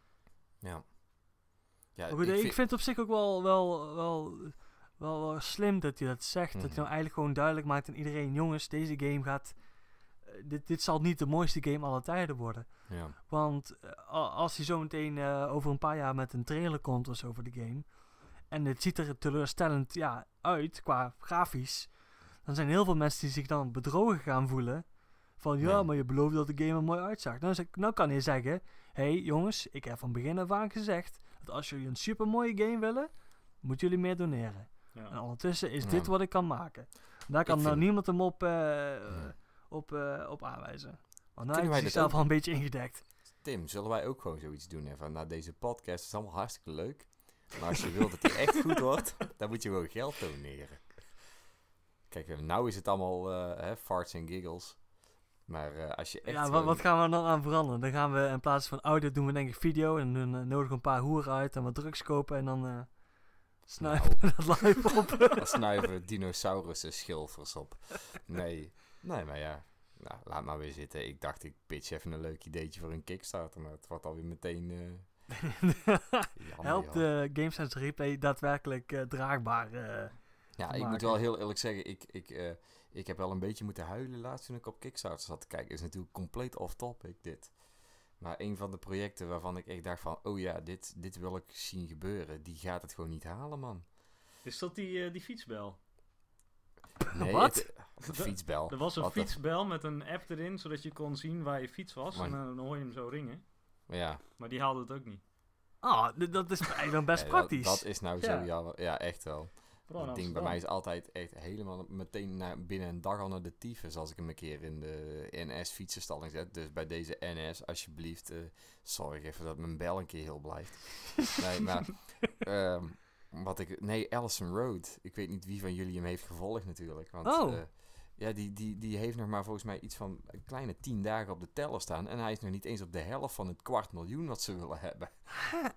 Ja. ja ik, vind... het op zich ook wel, wel, wel, wel, slim dat hij dat zegt. Dat hij mhm. nou eigenlijk gewoon duidelijk maakt aan iedereen... Jongens, deze game gaat dit, dit zal niet de mooiste game aller tijden worden. Ja. Want eh, als hij zo meteen eh, over een paar jaar met een trailer komt of zo de game. En het ziet er teleurstellend ja, uit qua grafisch. Dan zijn heel veel mensen die zich dan bedrogen gaan voelen. Van ja, maar je beloofde dat de game er mooi uitzag. Nou, nou kan je zeggen: hé hey, jongens, ik heb van begin af aan gezegd dat als jullie een super mooie game willen, moeten jullie meer doneren. En ondertussen is dit wat ik kan maken. Daar kan nou niemand hem op. Eh, op, eh, op aanwijzen. Want nou is zelf al een beetje ingedekt. Tim, zullen wij ook gewoon zoiets doen? Hè? Van, nou, deze podcast is allemaal hartstikke leuk. Maar als je wilt dat het echt goed wordt, dan moet je gewoon geld doneren. Kijk, eh, nou is het allemaal eh, farts en giggles. Maar als je echt. Ja, wat, gaan we dan aan veranderen? Dan gaan we in plaats van audio doen we denk ik video. En dan uh, nodig een paar hoeren uit en wat drugs kopen. En dan uh, snuiven nou. dat live op. dan snuiven dinosaurussen schilfers op. Nee. Nee, maar ja, nou, laat maar weer zitten. Ik dacht, ik pitch even een leuk ideetje voor een Kickstarter, maar het wordt alweer meteen... Uh... Helpt de Gamesense Replay daadwerkelijk eh, draagbaar eh, ja, ik moet wel heel eerlijk zeggen, ik, ik, ik heb wel een beetje moeten huilen laatst toen ik op Kickstarter zat te kijken. Is natuurlijk compleet off-topic dit. Maar een van de projecten waarvan ik echt dacht van, oh ja, dit, dit wil ik zien gebeuren. Die gaat het gewoon niet halen, man. Is dat die, uh, die fietsbel? Nee, Wat? Of een fietsbel. Er was een fietsbel met een app erin, zodat je kon zien waar je fiets was. En dan hoor je hem zo ringen. Ja. Maar die haalde het ook niet. Ah, dat is dan best praktisch. Dat, is nou zo ja, Ja, echt wel. Bro, het ding bij mij is altijd echt helemaal meteen naar, binnen een dag al naar de tyfus als ik hem een keer in de NS-fietsenstalling zet. Dus bij deze NS, alsjeblieft, uh, zorg even dat mijn bel een keer heel blijft. nee, maar... Ehm, wat ik, nee, Allison Road. Ik weet niet wie van jullie hem heeft gevolgd natuurlijk. Want, oh. Eh, ja, die, die, die heeft nog maar volgens mij iets van een kleine tien dagen op de teller staan. En hij is nog niet eens op de helft van het kwart miljoen wat ze willen hebben.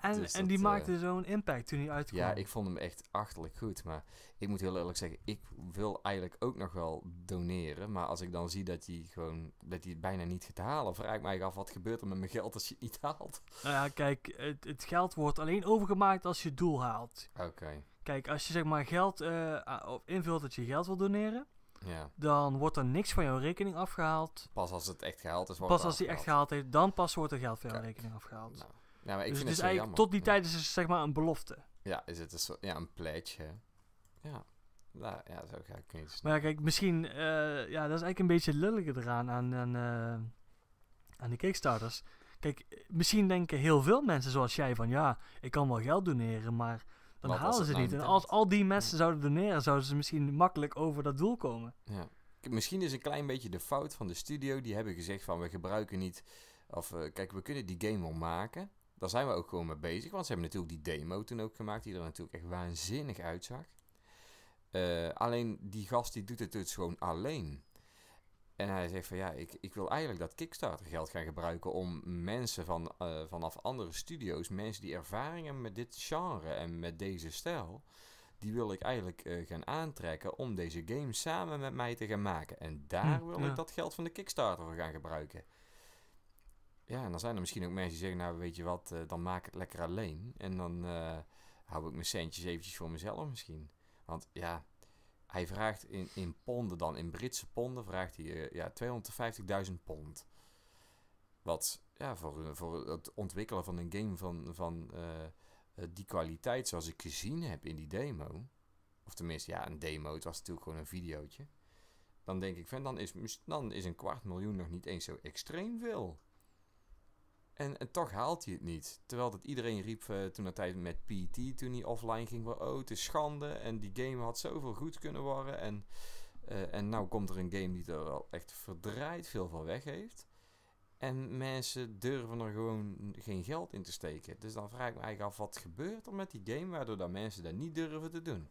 en, dus en die eh, maakte zo'n impact toen hij uitkwam. Ja, ik vond hem echt achterlijk goed. Maar ik moet heel eerlijk zeggen, ik wil eigenlijk ook nog wel doneren. Maar als ik dan zie dat hij gewoon dat hij het bijna niet gaat halen, vraag ik mij af wat gebeurt er met mijn geld als je niet haalt. Nou ja, kijk, het, geld wordt alleen overgemaakt als je het doel haalt. Oké. Kijk, als je zeg maar geld uh, invult dat je geld wil doneren. Ja. Dan wordt er niks van jouw rekening afgehaald. Pas als het echt gehaald is. Wordt pas als hij echt gehaald heeft, dan pas wordt er geld van jouw rekening afgehaald. Nou, ja, maar ik dus vind het is eigenlijk tot die tijd is het zeg maar een belofte. Ja, is het een, soort- ja, een pledge. Ja. Nou, ja, zo ga ik niet. Maar kijk, misschien, eh, ja, dat is eigenlijk een beetje lullig eraan aan, aan, eh, aan die Kickstarters. Kijk, eh, misschien denken heel veel mensen zoals jij van ja, ik kan wel geld doneren, maar dan halen ze niet. Nou en als al die mensen zouden doneren, zouden ze misschien makkelijk over dat doel komen. Ja. Misschien is een klein beetje de fout van de studio. Die hebben gezegd van we gebruiken niet. Of eh, kijk, we kunnen die game wel maken. Daar zijn we ook gewoon mee bezig. Want ze hebben natuurlijk die demo toen ook gemaakt, die er natuurlijk echt waanzinnig uitzag. Eh, alleen die gast die doet het dus gewoon alleen. En hij zegt van ja, ik, ik wil eigenlijk dat Kickstarter geld gaan gebruiken om mensen van, eh, vanaf andere studio's, mensen die ervaringen met dit genre en met deze stijl, die wil ik eigenlijk eh, gaan aantrekken om deze game samen met mij te gaan maken. En daar hm, wil ik dat geld van de Kickstarter voor gaan gebruiken. Ja, en dan zijn er misschien ook mensen die zeggen, nou weet je wat, eh, dan maak het lekker alleen. En dan hou ik mijn centjes eventjes voor mezelf misschien. Want ja, hij vraagt in, in ponden dan, in Britse ponden, vraagt hij eh, ja, 250.000 pond. Wat ja, voor, eh, voor het ontwikkelen van een game van, van eh, die kwaliteit zoals ik gezien heb in die demo. Of tenminste, ja, een demo, het was natuurlijk gewoon een videootje. Dan denk ik, van, dan is, dan is een kwart miljoen nog niet eens zo extreem veel. En, en, toch haalt hij het niet. Terwijl dat iedereen riep eh, toen dat tijd met PT, e toen hij offline ging, van oh, het is schande. En die game had zoveel goed kunnen worden. En, uh, en nou komt er een game die er al echt verdraaid veel van weg heeft. En mensen durven er gewoon geen geld in te steken. Dus dan vraag ik me eigenlijk af, wat gebeurt er met die game waardoor dat mensen dat niet durven te doen?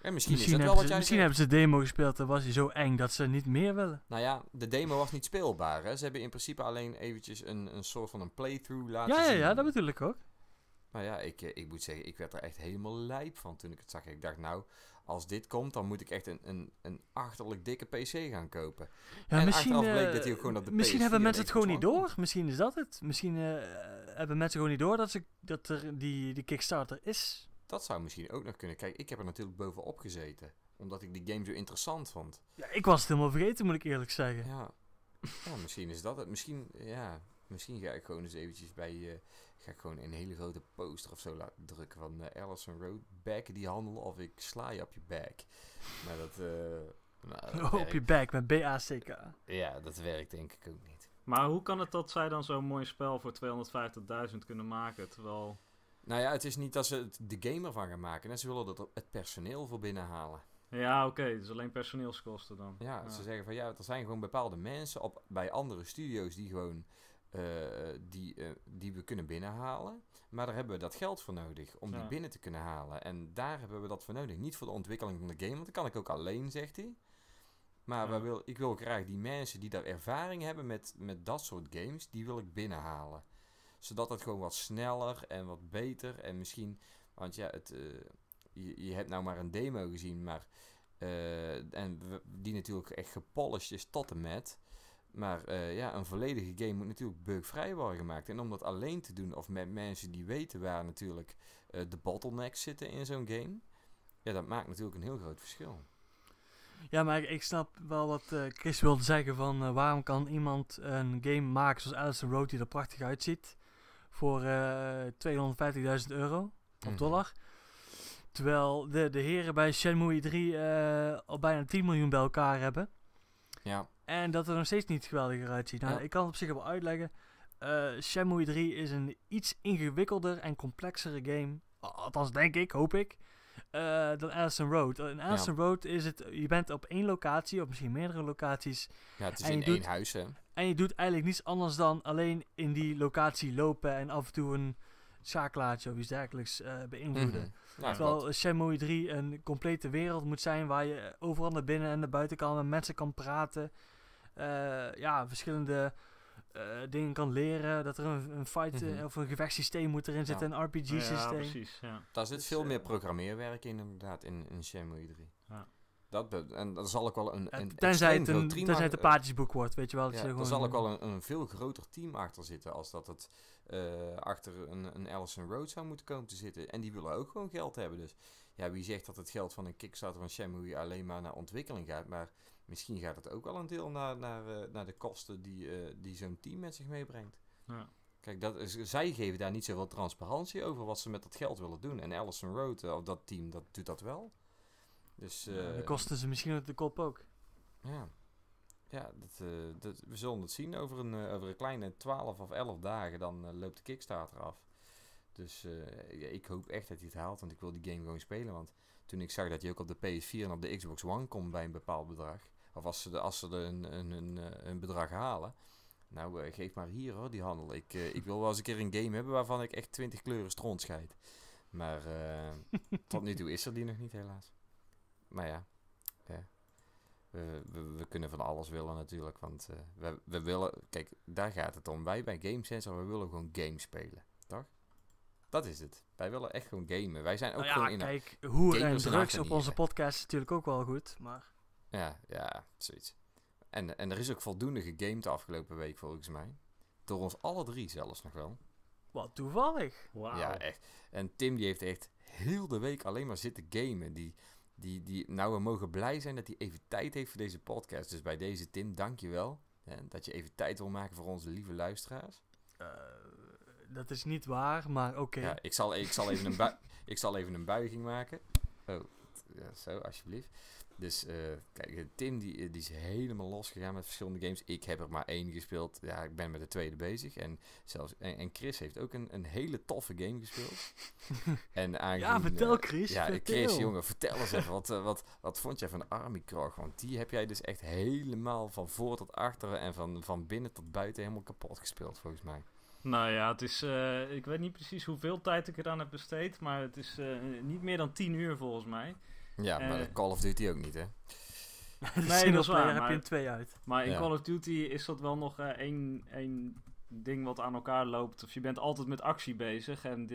En misschien, misschien, is dat wel wat ze, jij Misschien hebben ze de demo gespeeld en was hij zo eng dat ze niet meer willen. Nou ja, de demo was niet speelbaar. Hè? Ze hebben in principe alleen eventjes een, een soort van een playthrough laten ja, ja, Ja, dat bedoel ik ook. Nou ja, ik, eh, ik moet zeggen, ik werd er echt helemaal lijp van toen ik het zag. Ik dacht, nou, als dit komt, dan moet ik echt een, een, een achterlijk dikke PC gaan kopen. Ja, misschien, eh, Misschien hebben mensen het gewoon niet door. Misschien is dat het. Misschien eh, hebben mensen gewoon niet door dat, ze, dat er die, die Kickstarter is. Dat zou misschien ook nog kunnen. Kijk, ik heb er natuurlijk bovenop gezeten. Omdat ik die game zo interessant vond. Ja, ik was het helemaal vergeten, moet ik eerlijk zeggen. Ja, ja misschien is dat het. Misschien, ja, misschien ga ik gewoon eens eventjes bij... je. Eh, ga ik gewoon een hele grote poster of zo laten drukken van uh, eh, Allison Road. Back die handel of ik sla je op je back. Maar dat... Eh, nou, op je back met B-A-C-K. Ja, dat werkt denk ik ook niet. Maar hoe kan het dat zij dan zo'n mooi spel voor 250.000 kunnen maken, terwijl nou ja, het is niet dat ze de game van gaan maken. ze willen dat het personeel voor binnenhalen. Ja, oké. Okay. Dus alleen personeelskosten dan. Ja, ze zeggen van ja, er zijn gewoon bepaalde mensen op, bij andere studio's die gewoon eh, die, eh, die we kunnen binnenhalen. Maar daar hebben we dat geld voor nodig om die binnen te kunnen halen. En daar hebben we dat voor nodig. Niet voor de ontwikkeling van de game, want dat kan ik ook alleen, zegt hij. Maar ja. wil, ik wil graag die mensen die daar ervaring hebben met, met dat soort games, die wil ik binnenhalen zodat het gewoon wat sneller en wat beter. En misschien, want ja, het, eh, je, je, hebt nou maar een demo gezien, maar. Eh, en die natuurlijk echt gepolished is tot en met. Maar eh, ja, een volledige game moet natuurlijk bugvrij worden gemaakt. En om dat alleen te doen, of met mensen die weten waar natuurlijk de bottlenecks zitten in zo'n game. Ja, dat maakt natuurlijk een heel groot verschil. Ja, maar ik snap wel wat uh, Chris wilde zeggen van waarom kan iemand een game maken zoals Alice Road die er prachtig uitziet voor 250.000 eh, euro of mhm. dollar. Terwijl de, de heren bij Shenmue 3 e eh, al bijna 10 miljoen bij elkaar hebben. Ja. En dat er nog steeds niet geweldiger uitziet. Nou, Ik kan het op zich wel uitleggen. Uh, Shenmue 3 e is een iets ingewikkelder en complexere game. Althans, denk ik, hoop ik. Uh, dan Allison Road. In Allison Road is het, je bent op één locatie, of misschien meerdere locaties. Ja, het is in één doet, huis, hè? En je doet eigenlijk niets anders dan alleen in die locatie lopen en af en toe een schakelaartje of iets dergelijks eh, beïnvloeden. Mhm. Terwijl eh, Shenmue 3 een complete wereld moet zijn waar je eh, overal naar binnen en naar buiten kan met mensen kan praten. ja, verschillende dingen kan leren. Dat er een, een fight mhm. of een gevechtssysteem moet erin zitten, een RPG-systeem. Ja, precies. Ja. Daar zit dus, veel meer programmeerwerk in inderdaad in, in Shenmue 3. Dat en dan zal ik wel een. een tenzij, het een, tenzij het een paardjesboek wordt, weet je wel. Ja, dan zal ik wel een, een, veel groter team achter zitten. Als dat het eh, achter een, een Allison Road zou moeten komen te zitten. En die willen ook gewoon geld hebben. Dus ja, wie zegt dat het geld van een Kickstarter van Shenmue alleen maar naar ontwikkeling gaat. Maar misschien gaat het ook wel een deel naar, naar, eh, naar de kosten die, eh, die zo'n team met zich meebrengt. Ja. Kijk, dat zij geven daar niet zoveel transparantie over wat ze met dat geld willen doen. En Allison Road, of dat team, dat doet dat wel. Dus, eh, dan kosten ze misschien ook de kop ook. Ja, ja dat, eh, dat, we zullen het zien. Over een, eh, over een kleine 12 of 11 dagen dan loopt de Kickstarter af. Dus ik hoop echt dat hij het haalt, want ik wil die game gewoon spelen. Want toen ik zag dat hij ook op de PS4 en op de Xbox One komt bij een bepaald bedrag. Of als ze, de, als ze er een, een, een bedrag halen. Nou, geef maar hier hoor, die handel. Ik, ik wil wel eens een keer een game hebben waarvan ik echt 20 kleuren stront scheid. Maar tot nu toe is er die nog niet, helaas maar ja, we, we, we, kunnen van alles willen natuurlijk. Want eh, we, we willen, kijk, daar gaat het om. Wij bij Game we willen gewoon games spelen. Toch? Dat is het. Wij willen echt gewoon gamen. Wij zijn ook nou ja, gewoon in kijk, hoe en drugs op onze podcast is natuurlijk ook wel goed, maar... Ja, ja, zoiets. En, en er is ook voldoende gegamed de afgelopen week, volgens mij. Door ons alle drie zelfs nog wel. Wat toevallig. Ja, echt. En Tim die heeft echt heel de week alleen maar zitten gamen. Die, die, die, nou, we mogen blij zijn dat hij even tijd heeft voor deze podcast. Dus bij deze, Tim, dank je wel. Dat je even tijd wil maken voor onze lieve luisteraars. Eh, dat is niet waar, maar oké. Ja, ik, zal, ik, zal even een ik zal even een buiging maken. Oh, ja, zo, alsjeblieft. Dus eh, kijk, eh, Tim die, eh, die is helemaal losgegaan met verschillende games. Ik heb er maar één gespeeld. Ja, ik ben met de tweede bezig. En, zelfs, en, Chris heeft ook een, een hele toffe game gespeeld. en ja, vertel Chris. ja, vertel. Chris, jongen, vertel eens even. Wat, wat, wat vond jij van de Army Krog? Want die heb jij dus echt helemaal van voor tot achteren en van, van binnen tot buiten helemaal kapot gespeeld, volgens mij. Nou ja, het is, ik weet niet precies hoeveel tijd ik eraan heb besteed, maar het is niet meer dan tien uur volgens mij. Ja, maar eh. Call of Duty ook niet, hè? nee, dat is waar. Eh, heb je twee uit. Maar in Call of Duty is dat wel nog eh, één, één ding wat aan elkaar loopt. Of je bent altijd met actie bezig. En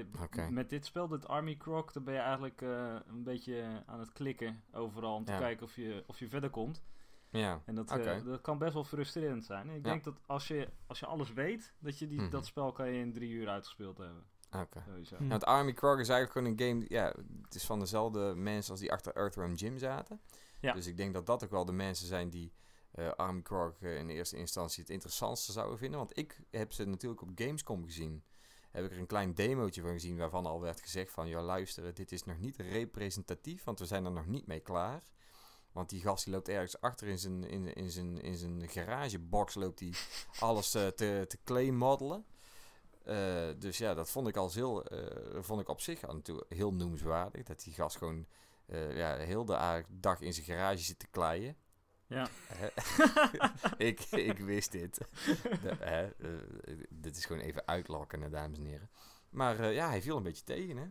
met dit spel, dit Army Croc, dan ben je eigenlijk een beetje aan het klikken overal. Om te kijken of je, of je verder komt. Ja. En dat, dat kan best wel frustrerend zijn. Ik denk dat als je, als je alles weet, dat je die, mhm. dat spel kan je in drie uur uitgespeeld hebben. Nou, ah, het hm. Army Krog is eigenlijk gewoon een game... Ja, het is van dezelfde mensen als die achter Earthworm Jim zaten. Ja. Dus ik denk dat dat ook wel de mensen zijn die... Eh, Army Krog eh, in eerste instantie het interessantste zouden vinden. Want ik heb ze natuurlijk op Gamescom gezien. Heb ik er een klein demootje van gezien waarvan al werd gezegd van... ...ja, luisteren, dit is nog niet representatief, want we zijn er nog niet mee klaar. Want die gast die loopt ergens achter in zijn, in, in zijn, in zijn garagebox... ...loopt hij alles eh, te, te modelen. Eh, dus ja, dat vond ik als heel, eh, vond ik op zich aan toe heel noemenswaardig Dat die gast gewoon uh, ja, heel de dag in zijn garage zit te kleien. Ja. ik, ik wist dit. de, dit is gewoon even uitlokken, dames en heren. Maar ja, hij viel een beetje tegen, hè?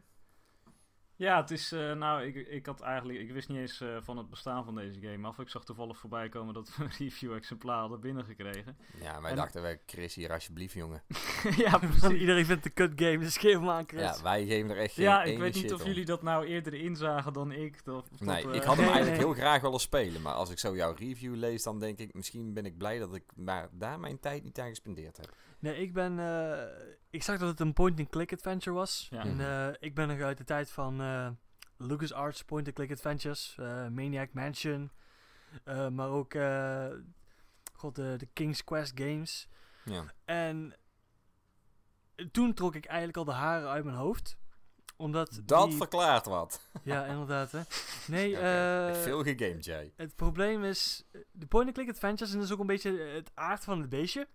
Ja, het is. Eh, nou, ik, ik had eigenlijk. Ik wist niet eens eh, van het bestaan van deze game af. Ik zag toevallig voorbij komen dat we een review-exemplaar hadden binnengekregen. Ja, wij dachten, wij, Chris, hier alsjeblieft, jongen. ja, precies. Iedereen vindt de kut game, de dus geef Ja, wij geven er echt geen Ja, ik weet niet of jullie dat nou eerder inzagen dan ik. Of, of nee, eh, ik had hem eigenlijk heel graag willen spelen. Maar als ik zo jouw review lees, dan denk ik, misschien ben ik blij dat ik maar daar mijn tijd niet aan gespendeerd heb. Nee, ik ben. Ik zag dat het een point-and-click adventure was. En, mhm. eh, ik ben nog uit de tijd van uh, LucasArts point-and-click adventures. Eh, Maniac Mansion. maar ook God, de, King's Quest games. Ja. En toen trok ik eigenlijk al de haren uit mijn hoofd. Omdat dat verklaart wat. Ja, inderdaad. Hè. Nee, okay. Veel gegamed jij. Het probleem is, de point-and-click adventures... en dat is ook een beetje het aard van het beestje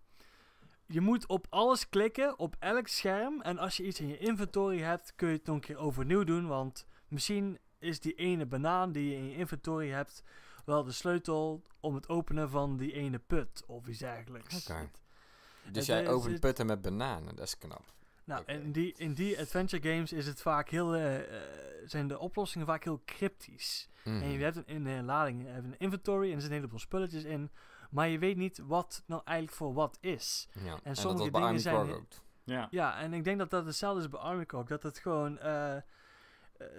je moet op alles klikken, op elk scherm. En als je iets in je inventory hebt, kun je het nog een keer overnieuw doen. Want misschien is die ene banaan die je in je inventory hebt wel de sleutel om het openen van die ene put of iets dergelijks. Dus jij overputten opent putten met bananen, dat is knap. Nou, okay. in, die, in die adventure games is het vaak heel, eh, eh, zijn de oplossingen vaak heel cryptisch. En hmm. je hebt een, in de lading een inventory en er zitten een heleboel spulletjes in. Maar je weet niet wat nou eigenlijk voor wat is. en sommige dingen zijn. Ook. Ja. ja, en ik denk dat dat hetzelfde is bij Army ook Dat het gewoon. Eh, eh,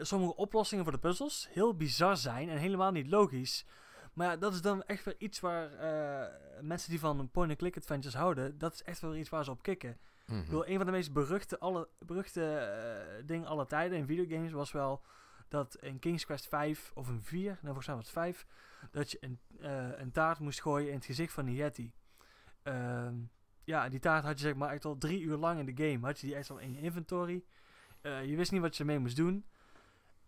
sommige oplossingen voor de puzzels heel bizar zijn en helemaal niet logisch. Maar ja, dat is dan echt weer iets waar eh, mensen die van point-and-click adventures houden, dat is echt wel iets waar ze op kicken. Ik mhm. bedoel, een van de meest beruchte, alle, beruchte dingen alle tijden in videogames was wel dat in King's Quest 5 of een 4, nou volgens mij was het 5, dat je een, eh, een taart moest gooien in het gezicht van een Yeti. Ehm, ja, die taart had je zeg maar echt al drie uur lang in de game. Had je die echt al in je inventory. Eh, je wist niet wat je ermee moest doen.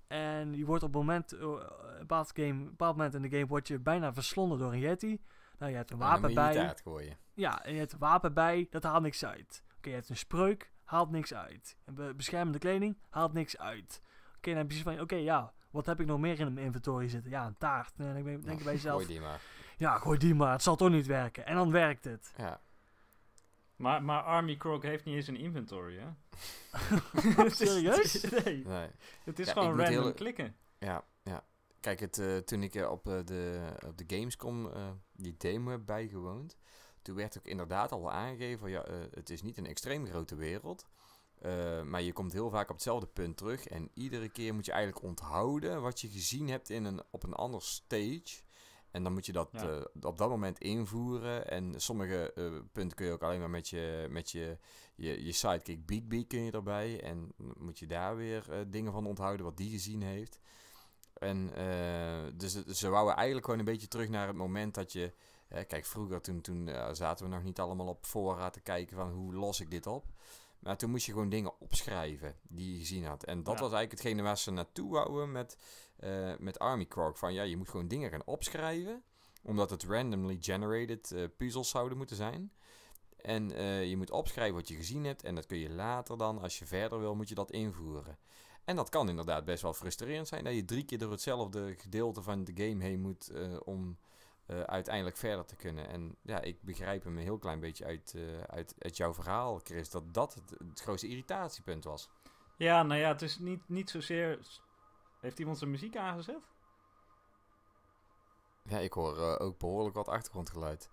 En je wordt op een moment, eh, een bepaald, game, moment in de game, word je bijna verslonden door een Yeti. Nou, je hebt een wapen bij. Taart gooien. Ja, en je hebt een wapen bij, dat haalt niks uit. Oké, je hebt een spreuk, haalt niks uit. En beschermende kleding haalt niks uit. Oké, dan precies van, oké, ja, wat heb ik nog meer in mijn inventory zitten? Ja, een taart. En dan denk bij jezelf... Gooi die maar. Ja, gooi die maar. Het zal toch niet werken. En dan werkt het. Ja. Maar, maar Army Croc heeft niet eens een inventory, hè? Serieus? Nee. nee. Het is gewoon random klikken. Ja, ja. Kijk, het, eh, toen ik eh, op, eh, de, op de Gamescom die demo heb bijgewoond... toen werd ook inderdaad al aangegeven... Ja, het is niet een extreem grote wereld... Eh, maar je komt heel vaak op hetzelfde punt terug. En iedere keer moet je eigenlijk onthouden wat je gezien hebt in een, op een ander stage. En dan moet je dat eh, op dat moment invoeren. En sommige eh, punten kun je ook alleen maar met je, met je, je, je sidekick Bigby kun je erbij. En moet je daar weer dingen van onthouden wat die gezien heeft. En dus ze wouden eigenlijk gewoon een beetje terug naar het moment dat je... kijk, vroeger toen, toen zaten we nog niet allemaal op voorraad te kijken van hoe los ik dit op. Maar toen moest je gewoon dingen opschrijven die je gezien had. En dat was eigenlijk hetgene waar ze naartoe wouden met, uh, met Army Croc. Van ja, je moet gewoon dingen gaan opschrijven. Omdat het randomly generated eh, puzzels zouden moeten zijn. En eh, je moet opschrijven wat je gezien hebt. En dat kun je later dan, als je verder wil, moet je dat invoeren. En dat kan inderdaad best wel frustrerend zijn. Dat je drie keer door hetzelfde gedeelte van de game heen moet om eh, uiteindelijk verder te kunnen. En ja, ik begrijp hem een heel klein beetje uit, eh, uit, uit jouw verhaal, Chris, dat dat het, grootste irritatiepunt was. Ja, nou ja, het is niet, niet zozeer. Heeft iemand zijn muziek aangezet? Ja, ik hoor eh, ook behoorlijk wat achtergrondgeluid.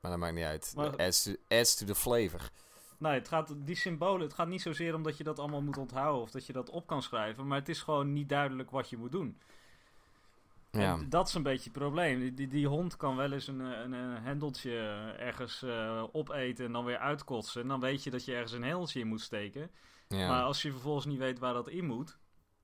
Maar dat maakt niet uit. Maar... to, to the flavor. Nee, nou, het gaat, die symbolen, het gaat niet zozeer om dat je dat allemaal moet onthouden of dat je dat op kan schrijven, maar het is gewoon niet duidelijk wat je moet doen. Ja. En dat is een beetje het probleem. Die, die, die hond kan wel eens een, een, hendeltje ergens eh, opeten en dan weer uitkotsen. En dan weet je dat je ergens een hendeltje in moet steken. Ja. Maar als je vervolgens niet weet waar dat in moet,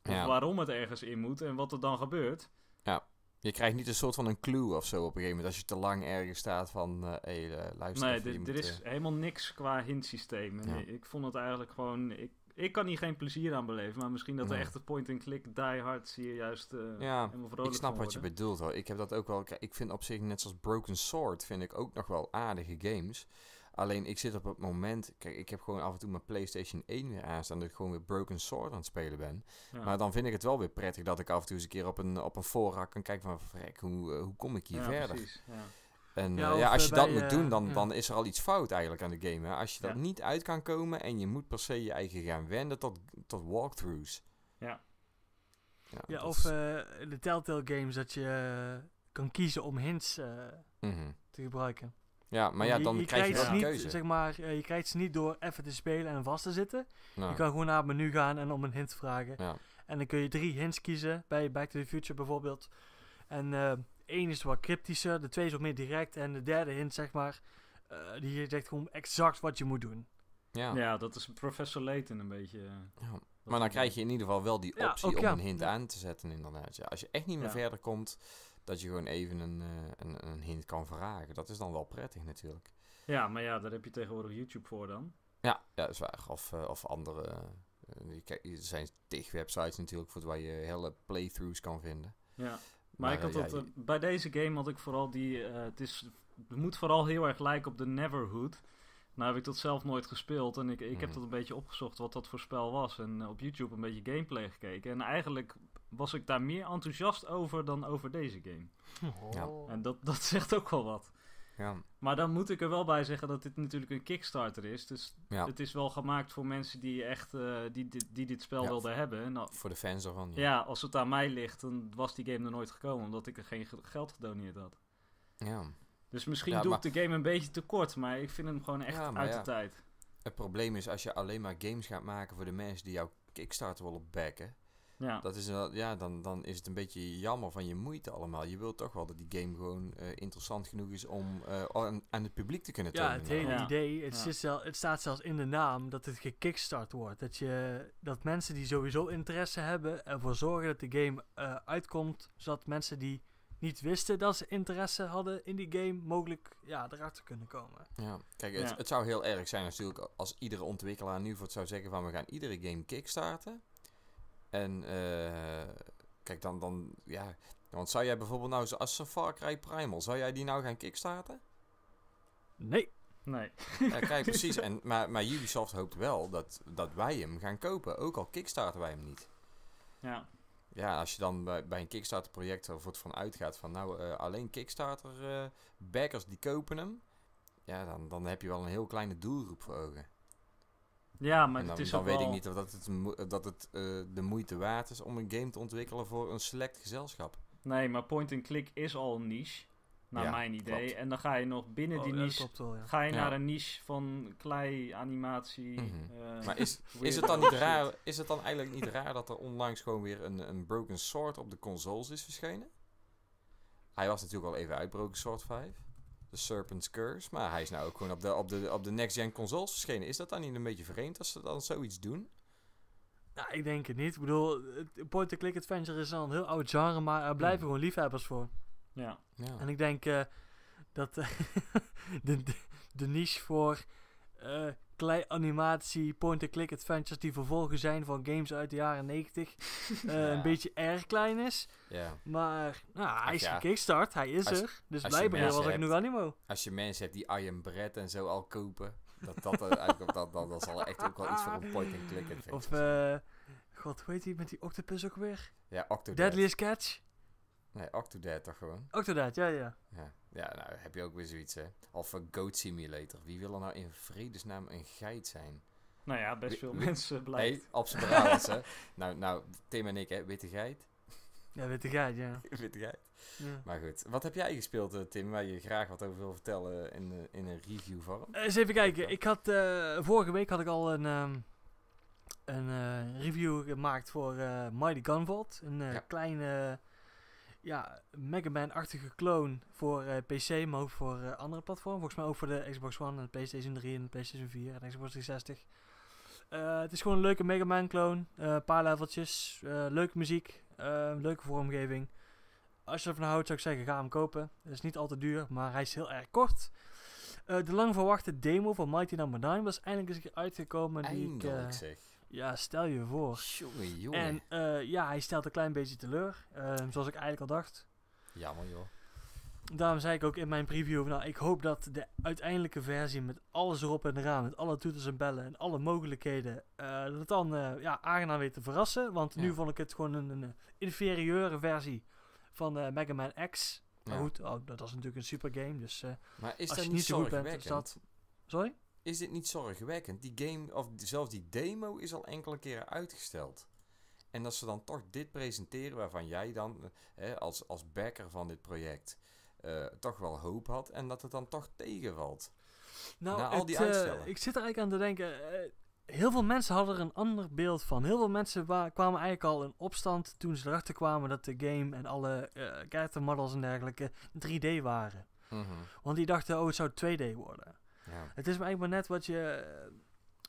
of waarom het ergens in moet en wat er dan gebeurt. Ja. Je krijgt niet een soort van een clue of zo op een gegeven moment. Als je te lang ergens staat van, hé, eh, eh, Nee, er is helemaal niks qua hintsysteem. Ik vond het eigenlijk gewoon ik kan hier geen plezier aan beleven, maar misschien dat nee. de echte point-and-click die-hard zie je juist eh, ja, Ik snap wat je bedoelt hoor. Ik heb dat ook wel. Ik vind op zich net zoals Broken Sword vind ik ook nog wel aardige games. Alleen ik zit op het moment. Kijk, ik heb gewoon af en toe mijn PlayStation 1 weer aanstaan. Dat ik gewoon weer Broken Sword aan het spelen ben. Maar dan vind ik het wel weer prettig dat ik af en toe eens een keer op een, op een voorraad kan kijken van. Vrek, hoe, eh, hoe kom ik hier ja, verder? Precies, ja. En ja, eh, ja als je eh, dat moet eh, doen, dan, dan is er al iets fout eigenlijk aan de game. Hè? Als je dat niet uit kan komen en je moet per se je eigen gaan wenden tot, tot walkthroughs. Ja. Ja, of de Telltale games dat je kan kiezen om hints mhm. te gebruiken. Ja, maar ja, dan krijg je, wel een wel keuze Zeg maar, je krijgt ze niet door even te spelen en vast te zitten. Nou. Je kan gewoon naar het menu gaan en om een hint vragen. En dan kun je drie hints kiezen bij Back to the Future bijvoorbeeld. En Eén is wat cryptischer, de twee is wat meer direct. En de derde hint, zeg maar, uh, die zegt gewoon exact wat je moet doen. Ja, ja dat is Professor Layton een beetje. Eh, ja. Maar dan krijg je in ieder geval wel die optie om een hint aan te zetten, inderdaad. Ja, als je echt niet meer verder komt, dat je gewoon even een, eh, een, een, hint kan vragen. Dat is dan wel prettig natuurlijk. Ja, maar ja, daar heb je tegenwoordig YouTube voor dan. Ja, ja is waar. Of, of andere... er zijn tig websites natuurlijk voor waar je hele playthroughs kan vinden. Ja. Maar, ik had dat, eh, bij deze game had ik vooral die. Eh, het, is, moet vooral heel erg lijken op de Neverhood. Nou heb ik dat zelf nooit gespeeld en ik, ik heb mhm. dat een beetje opgezocht wat dat voor spel was. En eh, op YouTube een beetje gameplay gekeken. En eigenlijk was ik daar meer enthousiast over dan over deze game. Oh. En dat, dat zegt ook wel wat. Ja. Maar dan moet ik er wel bij zeggen dat dit natuurlijk een Kickstarter is. Dus het is wel gemaakt voor mensen die echt eh, die, die, dit spel wilden hebben. Nou, voor de fans ervan. Ja. als het aan mij ligt, dan was die game er nooit gekomen omdat ik er geen geld gedoneerd had. Ja. Dus misschien doe ik de game een beetje tekort, maar ik vind hem gewoon echt uit de tijd. Het probleem is als je alleen maar games gaat maken voor de mensen die jouw Kickstarter willen backen. Ja. Dat is, ja, dan, dan is het een beetje jammer van je moeite allemaal. Je wilt toch wel dat die game gewoon eh, interessant genoeg is om eh, aan, het publiek te kunnen tonen. Ja, het hele idee, het, het, staat zelfs in de naam dat het gekickstart wordt. Dat, je, dat mensen die sowieso interesse hebben ervoor zorgen dat de game eh, uitkomt, zodat mensen die niet wisten dat ze interesse hadden in die game, mogelijk ja, erachter kunnen komen. Ja, kijk, het, zou heel erg zijn natuurlijk als iedere ontwikkelaar nu voor het zou zeggen van we gaan iedere game kickstarten. En eh, kijk, dan, dan ja. Want zou jij bijvoorbeeld nou, als Far Cry Primal, zou jij die nou gaan kickstarten? Nee. Nee. Ja, kijk, precies. En, maar, maar Ubisoft hoopt wel dat, dat wij hem gaan kopen. Ook al kickstarten wij hem niet. Ja. Ja, als je dan bij, bij een Kickstarter project ervoor van uitgaat van nou eh, alleen Kickstarter eh, backers die kopen hem. Ja, dan, dan heb je wel een heel kleine doelgroep voor ogen. Ja, maar dan, het is weet wel... ik niet of dat het, eh, dat het eh, de moeite waard is om een game te ontwikkelen voor een select gezelschap. Nee, maar point-and-click is al een niche, naar mijn idee. En dan ga je nog binnen oh, die niche, ga je naar een niche van klei-animatie. Mm eh, maar is, is, het dan niet raar, is het dan eigenlijk niet raar dat er onlangs gewoon weer een, een Broken Sword op de consoles is verschenen? Hij was natuurlijk al even uit Broken Sword 5. The Serpent's Curse. Maar hij is nou ook gewoon op de, op de, op de next-gen consoles verschenen. Is dat dan niet een beetje vreemd als ze dan zoiets doen? Nou, ik denk het niet. Ik bedoel, point-and-click adventure is al een heel oud genre, maar er blijven hmm. gewoon liefhebbers voor. Ja. ja. En ik denk eh, dat de, de, niche voor eh, klei animatie point-and-click adventures die vervolgen zijn van games uit de jaren 90. Eh, een beetje erg klein is. Ja. Maar nou, hij is een gekickstart, hij is er. Dus blijkbaar was er genoeg animo. Als je mensen hebt die Iron Bread en zo al kopen, dat, dat, eh, dat, dat, zal echt ook wel iets voor een point-and-click adventure Of, uh, eh, god, hoe heet die met die octopus ook weer? Ja, Octodad. Deadliest Catch. Nee, Octodad toch gewoon? Octodad, ja, ja. Ja, ja nou heb je ook weer zoiets, hè. Of een Goat Simulator. Wie wil er nou in vredesnaam een geit zijn? Nou ja, best veel mensen blijven. Nee, op zijn hè. Nou, nou, Tim en ik, hè. Witte geit. Ja, witte geit, ja. witte geit. Maar goed, wat heb jij gespeeld, eh, Tim, waar je graag wat over wil vertellen in, eh, in een review vorm? Eh, eens even kijken. Ik had, vorige week had ik al een, ehm, een review gemaakt voor uh, Mighty Gunvolt. Een kleine ja, Mega Man-achtige clone voor eh, PC, maar ook voor eh, andere platformen. Volgens mij ook voor de Xbox One en de PlayStation 3 en de PlayStation 4 en de Xbox 360. Eh, het is gewoon een leuke Mega Man clone. Een paar leveltjes, leuke muziek, leuke vormgeving. Als je ervan houdt zou ik zeggen, ga hem kopen. Het is niet al te duur, maar hij is heel erg kort. de lang verwachte demo van Mighty Number no. 9 was eindelijk eens uitgekomen. Die ik, zeg. Ja, stel je voor. En eh, ja, hij stelt een klein beetje teleur. Ehm, zoals ik eigenlijk al dacht. Jammer, joh. Daarom zei ik ook in mijn preview: Nou, ik hoop dat de uiteindelijke versie met alles erop en eraan, met alle toeters en bellen en alle mogelijkheden, eh, dat het dan eh, ja, aangenaam weet te verrassen. Want nu vond ik het gewoon een, een inferieure versie van Mega Man X. Maar goed, oh, dat was natuurlijk een super game. Dus, maar is als dat niet zo goed bent, is dat. Sorry? Is dit niet zorgwekkend? Die game, of zelfs die demo, is al enkele keren uitgesteld. En dat ze dan toch dit presenteren waarvan jij dan eh, hè, als, als backer van dit project eh, toch wel hoop had en dat het dan toch tegenvalt. Nou, al die eh, uitstellen. ik zit er eigenlijk aan te denken. heel veel mensen hadden er een ander beeld van. Heel veel mensen kwamen eigenlijk al in opstand toen ze erachter kwamen dat de game en alle character models en dergelijke 3D waren. Mhm. Want die dachten, oh, het zou 2D worden. Ja. Het is maar eigenlijk maar net wat je,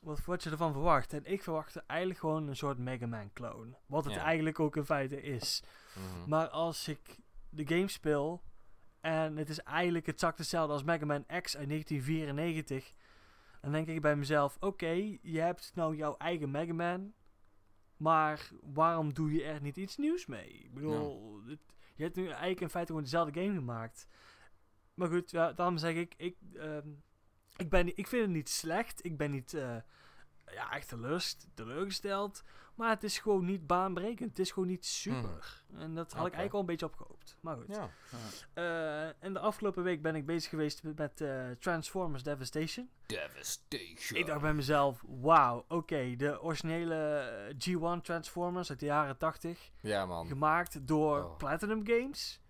wat, wat je ervan verwacht. En ik verwachtte eigenlijk gewoon een soort Mega Man clone. Wat het eigenlijk ook in feite is. Mhm. Maar als ik de game speel en het is eigenlijk exact hetzelfde als Mega Man X uit 1994. Dan denk ik bij mezelf, oké, je hebt nou jouw eigen Mega Man. Maar waarom doe je er niet iets nieuws mee? Ik bedoel, je hebt nu eigenlijk in feite gewoon dezelfde game gemaakt. Maar goed, ja, daarom zeg ik, ik ehm, ik, ben, ik vind het niet slecht. Ik ben niet uh, ja, echt teleurst, teleurgesteld. Maar het is gewoon niet baanbrekend. Het is gewoon niet super. Mhm. En dat had ik eigenlijk al een beetje opgehoopt. Maar goed. Ja. Eh, en de afgelopen week ben ik bezig geweest met eh, Transformers Devastation. Devastation. Ik dacht bij mezelf, wauw, oké. de originele G1 Transformers uit de jaren 80. Ja, man. Gemaakt door oh. Platinum Games.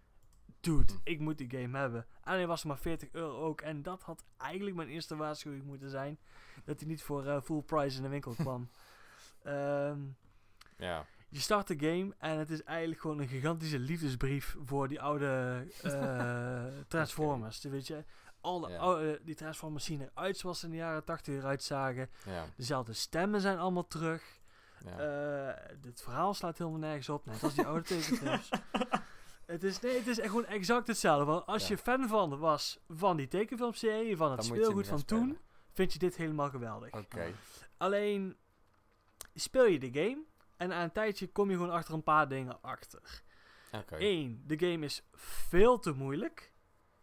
Mm. ik moet die game hebben. En hij was maar 40 euro ook. En dat had eigenlijk mijn eerste waarschuwing moeten zijn. Dat hij niet voor eh, full price in de winkel kwam. Ehm, ja. Je start de game en het is eigenlijk gewoon een gigantische liefdesbrief voor die oude eh, Transformers. Weet je, alle eh, die Transformers zien eruit zoals ze in de jaren 80 eruit zagen. Dezelfde stemmen zijn allemaal terug. Het verhaal slaat helemaal nergens op. Net als die oude tekenfilms. Het is, het is echt gewoon exact hetzelfde. Want als je fan van was van die tekenfilmserie, van het speelgoed van toen, vind je dit helemaal geweldig. Oké. Alleen speel je de game en aan een tijdje kom je gewoon achter een paar dingen achter. Eén, de game is veel te moeilijk.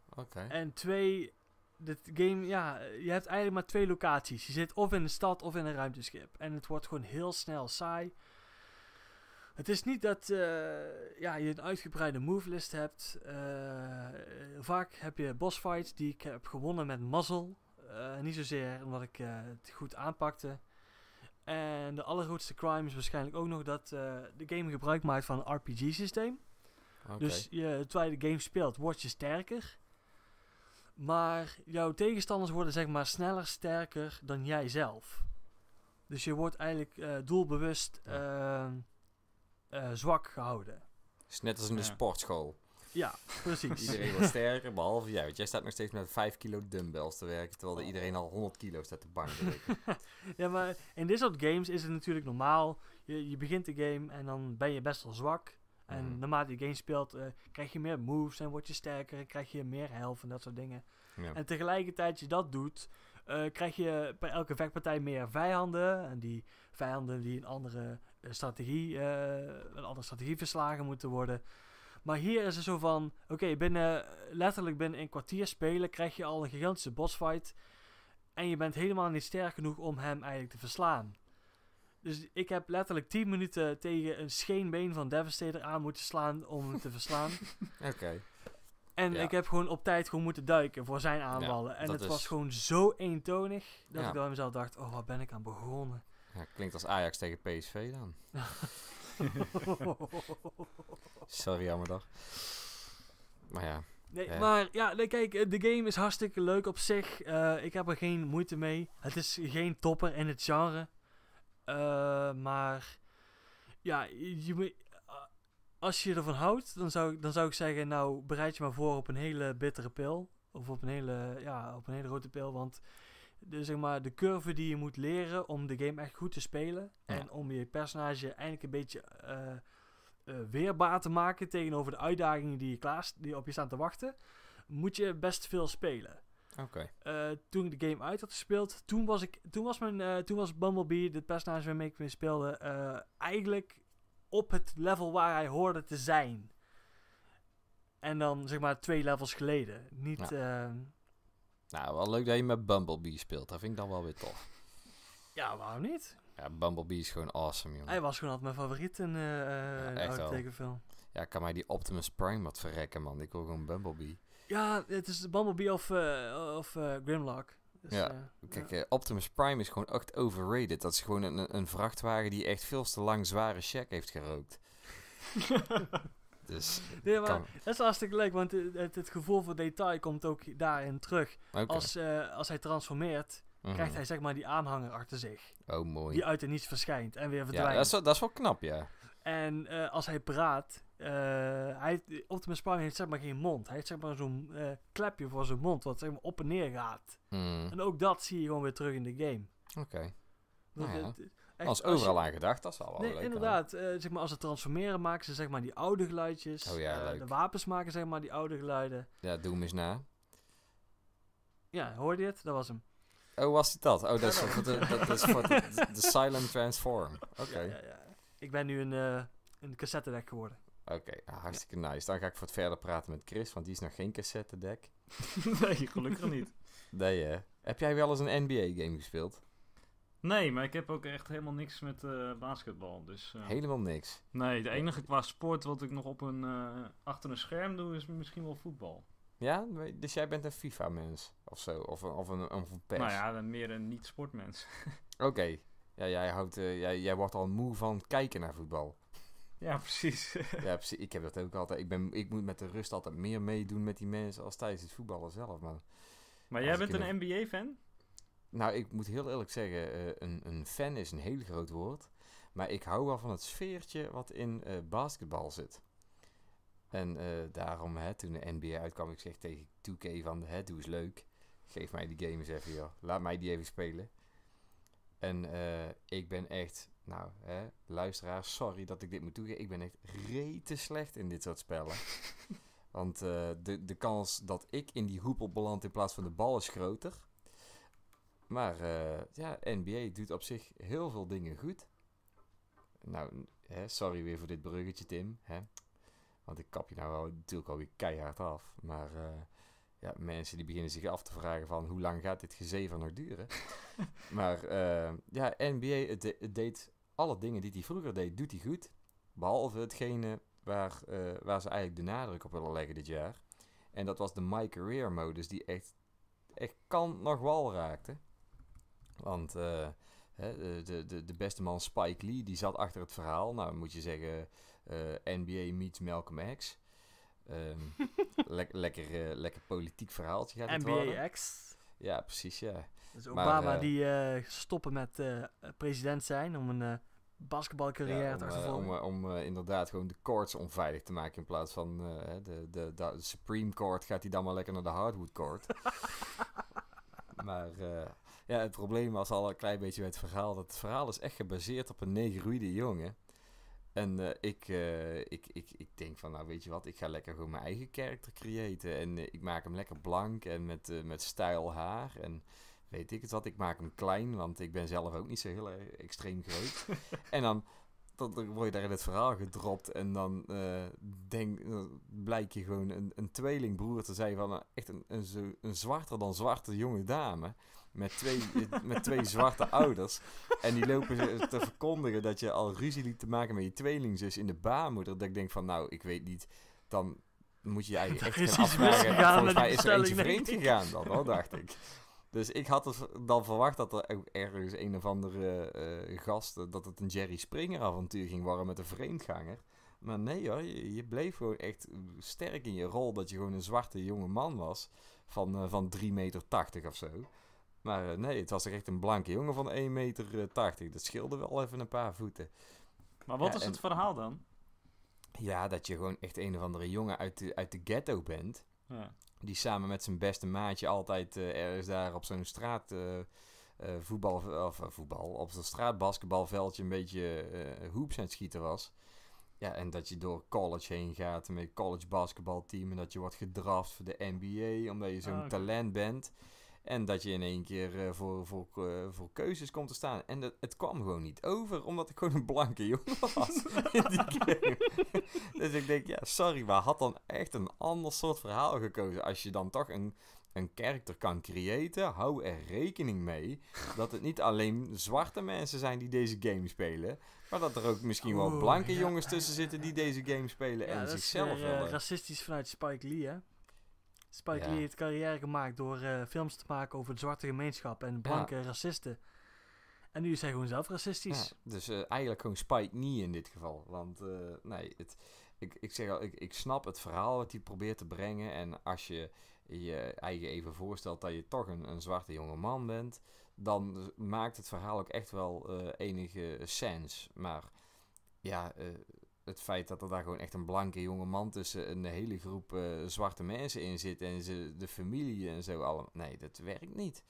Oké. En twee, de game, ja, je hebt eigenlijk maar twee locaties. Je zit of in de stad of in een ruimteschip. En het wordt gewoon heel snel saai. Het is niet dat eh, ja, je een uitgebreide move list hebt. Eh, vaak heb je boss fights die ik heb gewonnen met mazzel. Eh, niet zozeer omdat ik het goed aanpakte. En de allergrootste crime is waarschijnlijk ook nog dat de game gebruik maakt van een RPG-systeem. Dus je, terwijl je de game speelt, word je sterker. Maar jouw tegenstanders worden zeg maar sneller sterker dan jijzelf. Dus je wordt eigenlijk doelbewust... Ehm, eh, zwak gehouden. is net als in de sportschool. Ja, precies. iedereen wordt sterker, behalve jij, Want jij staat nog steeds met 5 kilo dumbbells te werken, terwijl oh. iedereen al 100 kilo staat te bang. ja, maar in dit soort games is het natuurlijk normaal. Je, je begint de game en dan ben je best wel zwak. En mhm. naarmate je game speelt, eh, krijg je meer moves en word je sterker. En krijg je meer health en dat soort dingen. Ja. En tegelijkertijd je dat doet, eh, krijg je bij elke vechtpartij meer vijanden. En die vijanden die een andere strategie, eh, een andere strategie verslagen moeten worden. Maar hier is het zo van: oké, binnen letterlijk binnen een kwartier spelen krijg je al een gigantische bossfight. En je bent helemaal niet sterk genoeg om hem eigenlijk te verslaan. Dus ik heb letterlijk 10 minuten tegen een scheenbeen van Devastator aan moeten slaan om hem te verslaan. Oké. En ik heb gewoon op tijd gewoon moeten duiken voor zijn aanvallen. en het was gewoon zo eentonig dat ik bij mezelf dacht: oh, wat ben ik aan begonnen? klinkt als Ajax tegen PSV dan. Sorry, jammerdag. Maar ja. Nee, eh. maar ja, nee, kijk, eh, de game is hartstikke leuk op zich. Eh, ik heb er geen moeite mee. Het is geen topper in het genre. maar ja, je, als je ervan houdt, dan zou, dan zou ik zeggen, nou, bereid je maar voor op een hele bittere pil. Of op een hele, ja, op een hele rode pil. Want de, zeg maar, de curve die je moet leren om de game echt goed te spelen. En om je personage eindelijk een beetje eh, eh, weerbaar te maken tegenover de uitdagingen die, je klaar, die op je staan te wachten. Moet je best veel spelen. Okay. Eh, toen ik de game uit had gespeeld, toen was, ik, toen was, mijn, toen was Bumblebee, het personage waarmee ik mee speelde, eigenlijk op het level waar hij hoorde te zijn. En dan zeg maar twee levels geleden. Niet, ehm, nou, wel leuk dat je met Bumblebee speelt. Dat vind ik dan wel weer tof. Ja, waarom niet? Ja, Bumblebee is gewoon awesome, jongen. Hij was gewoon altijd mijn favoriet in, uh, ja, tekenfilm. Ja, kan mij die Optimus Prime wat verrekken, man. Ik wil gewoon Bumblebee. Ja, het is Bumblebee of, eh, of Grimlock. Dus, ja, kijk, Optimus Prime is gewoon echt overrated. Dat is gewoon een, een vrachtwagen die echt veel te lang zware check heeft gerookt. Dus nee, dat is hartstikke leuk, want het, het, gevoel voor detail komt ook daarin terug. Als, eh, als hij transformeert, mhm. krijgt hij zeg maar die aanhanger achter zich. Oh, mooi. Die uit het niets verschijnt en weer verdwijnt. Ja, dat is, wel, dat is wel knap, ja. En eh, als hij praat, uh, hij, Optimus Prime heeft zeg maar geen mond. Hij heeft zeg maar zo'n klepje voor zijn mond, wat zeg maar op en neer gaat. Mhm. En ook dat zie je gewoon weer terug in de game. Oké. Nou ja als overal aan gedacht, dat is wel nee, leuk inderdaad. Eh, zeg maar, als ze transformeren maken ze zeg maar die oude geluidjes. Oh ja, eh, De wapens maken zeg maar die oude geluiden. Ja, doe hem eens na. Ja, hoorde je het? Dat was hem. Oh, was dit dat? Oh, dat is voor de, de, silent transform. Oké. Ja, ja, ja. Ik ben nu een, uh, een cassette geworden. Oké, ah, hartstikke nice. Dan ga ik voor het verder praten met Chris, want die is nog geen cassette deck. nee, gelukkig niet. Nee, hè. Heb jij wel eens een NBA-game gespeeld? Nee, maar ik heb ook echt helemaal niks met eh, basketbal. Dus, eh, helemaal niks? Nee, de enige qua sport wat ik nog op een, eh, achter een scherm doe is misschien wel voetbal. Ja, dus jij bent een FIFA-mens of zo? Of een, of een, een pers? Nou ja, meer een niet-sportmens. Oké. Ja, jij, houdt, jij, jij wordt al moe van kijken naar voetbal. Ja, precies. ja, precies. Ik heb dat ook altijd. Ik, ben, ik moet met de rust altijd meer meedoen met die mensen als tijdens het voetballen zelf. Maar, maar jij bent een... NBA-fan? Nou, ik moet heel eerlijk zeggen, eh, een, een, fan is een heel groot woord. Maar ik hou wel van het sfeertje wat in uh, basketbal zit. En eh, daarom, hè, toen de NBA uitkwam, ik zeg tegen 2K van, hè, doe eens leuk. Geef mij die games even, joh. Laat mij die even spelen. En ik ben echt, nou, hè, luisteraars, sorry dat ik dit moet toegeven. Ik ben echt rete slecht in dit soort spellen. Want de, de kans dat ik in die hoepel beland in plaats van de bal is groter. Maar eh, ja, NBA doet op zich heel veel dingen goed. Nou, hè, sorry weer voor dit bruggetje, Tim. Hè? Want ik kap je nou wel, natuurlijk alweer keihard af. Maar eh, ja, mensen die beginnen zich af te vragen van... hoe lang gaat dit gezever nog duren? maar eh, ja, NBA, het, deed alle dingen die hij vroeger deed, doet hij goed. Behalve hetgene waar, waar ze eigenlijk de nadruk op willen leggen dit jaar. En dat was de My Career modus, die echt, echt kan nog wel raakte. Want eh, de, de, de beste man Spike Lee, die zat achter het verhaal. Nou, moet je zeggen, eh, NBA meets Malcolm X. Um, lekker, eh, lekker politiek verhaaltje gaat NBA het worden. X. Ja, precies, ja. Dus Obama die stoppen met president zijn om een basketbalcarrière te achtervolgen. Om, om inderdaad gewoon de courts onveilig te maken in plaats van de, de, de, Supreme Court gaat hij dan maar lekker naar de Hardwood Court. maar... Ja, het probleem was al een klein beetje bij het verhaal. Dat het verhaal is echt gebaseerd op een negroïde jongen. En eh, ik, eh, ik, ik, ik denk van, nou weet je wat, ik ga lekker gewoon mijn eigen karakter creëren. En eh, ik maak hem lekker blank en met, met stijl haar. En weet ik het wat, ik maak hem klein, want ik ben zelf ook niet zo heel extreem groot. en dan, word je daar in het verhaal gedropt en dan uh, denk, blijk je gewoon een, een tweelingbroer te zijn van een, echt een, een, een zwarter dan zwarte jonge dame met twee, met twee zwarte ouders. En die lopen te verkondigen dat je al ruzie liet te maken met je tweelingzus in de baarmoeder. Dat ik denk van, nou, ik weet niet, dan moet je eigenlijk echt gaan afvragen. Volgens mij is er eentje vreemd gegaan dan, hoor, dacht ik. Dus ik had dan verwacht dat er ook ergens een of andere uh, gast, eh, dat het een Jerry Springer avontuur ging worden met een vreemdganger. Maar nee hoor, je, bleef gewoon echt sterk in je rol dat je gewoon een zwarte jonge man was van, uh, van 3,80 meter of zo. Maar eh, nee, het was echt een blanke jongen van 1,80 meter. 80. Eh, dat scheelde wel even een paar voeten. Maar wat is het verhaal dan? Ja, dat je gewoon echt een of andere jongen uit de, uit de ghetto bent. Ja. Die samen met zijn beste maatje altijd eh, ergens daar op zo'n straat... Uh, voetbal, of voetbal, op zo'n straatbasketbalveldje een beetje uh, hoops aan het schieten was. Ja, en dat je door college heen gaat met college basketbalteam en dat je wordt gedraft voor de NBA omdat je zo'n ah, talent bent. En dat je in één keer eh, voor, voor, eh, voor keuzes komt te staan. En dat, het kwam gewoon niet over, omdat ik gewoon een blanke jongen was. dus ik denk, ja, sorry, maar had dan echt een ander soort verhaal gekozen. Als je dan toch een, een karakter kan creëren, hou er rekening mee dat het niet alleen zwarte mensen zijn die deze game spelen, maar dat er ook misschien wel blanke jongens tussen zitten die deze game spelen ja, en dat zichzelf. Is, uh, eh, racistisch vanuit Spike Lee, hè? Spike Lee heeft carrière gemaakt door eh, films te maken over de zwarte gemeenschap en blanke racisten. En nu is hij gewoon zelf racistisch. Ja, dus eh, eigenlijk gewoon Spike niet in dit geval. Want eh, nee, het, ik, ik zeg ik, ik snap het verhaal wat hij probeert te brengen. En als je je eigen even voorstelt dat je toch een, een zwarte jonge man bent, dan maakt het verhaal ook echt wel enige sens. Maar ja, het feit dat er daar gewoon echt een blanke jonge man tussen een hele groep eh, zwarte mensen in zit en ze, de familie en zo allemaal. Nee, dat werkt niet.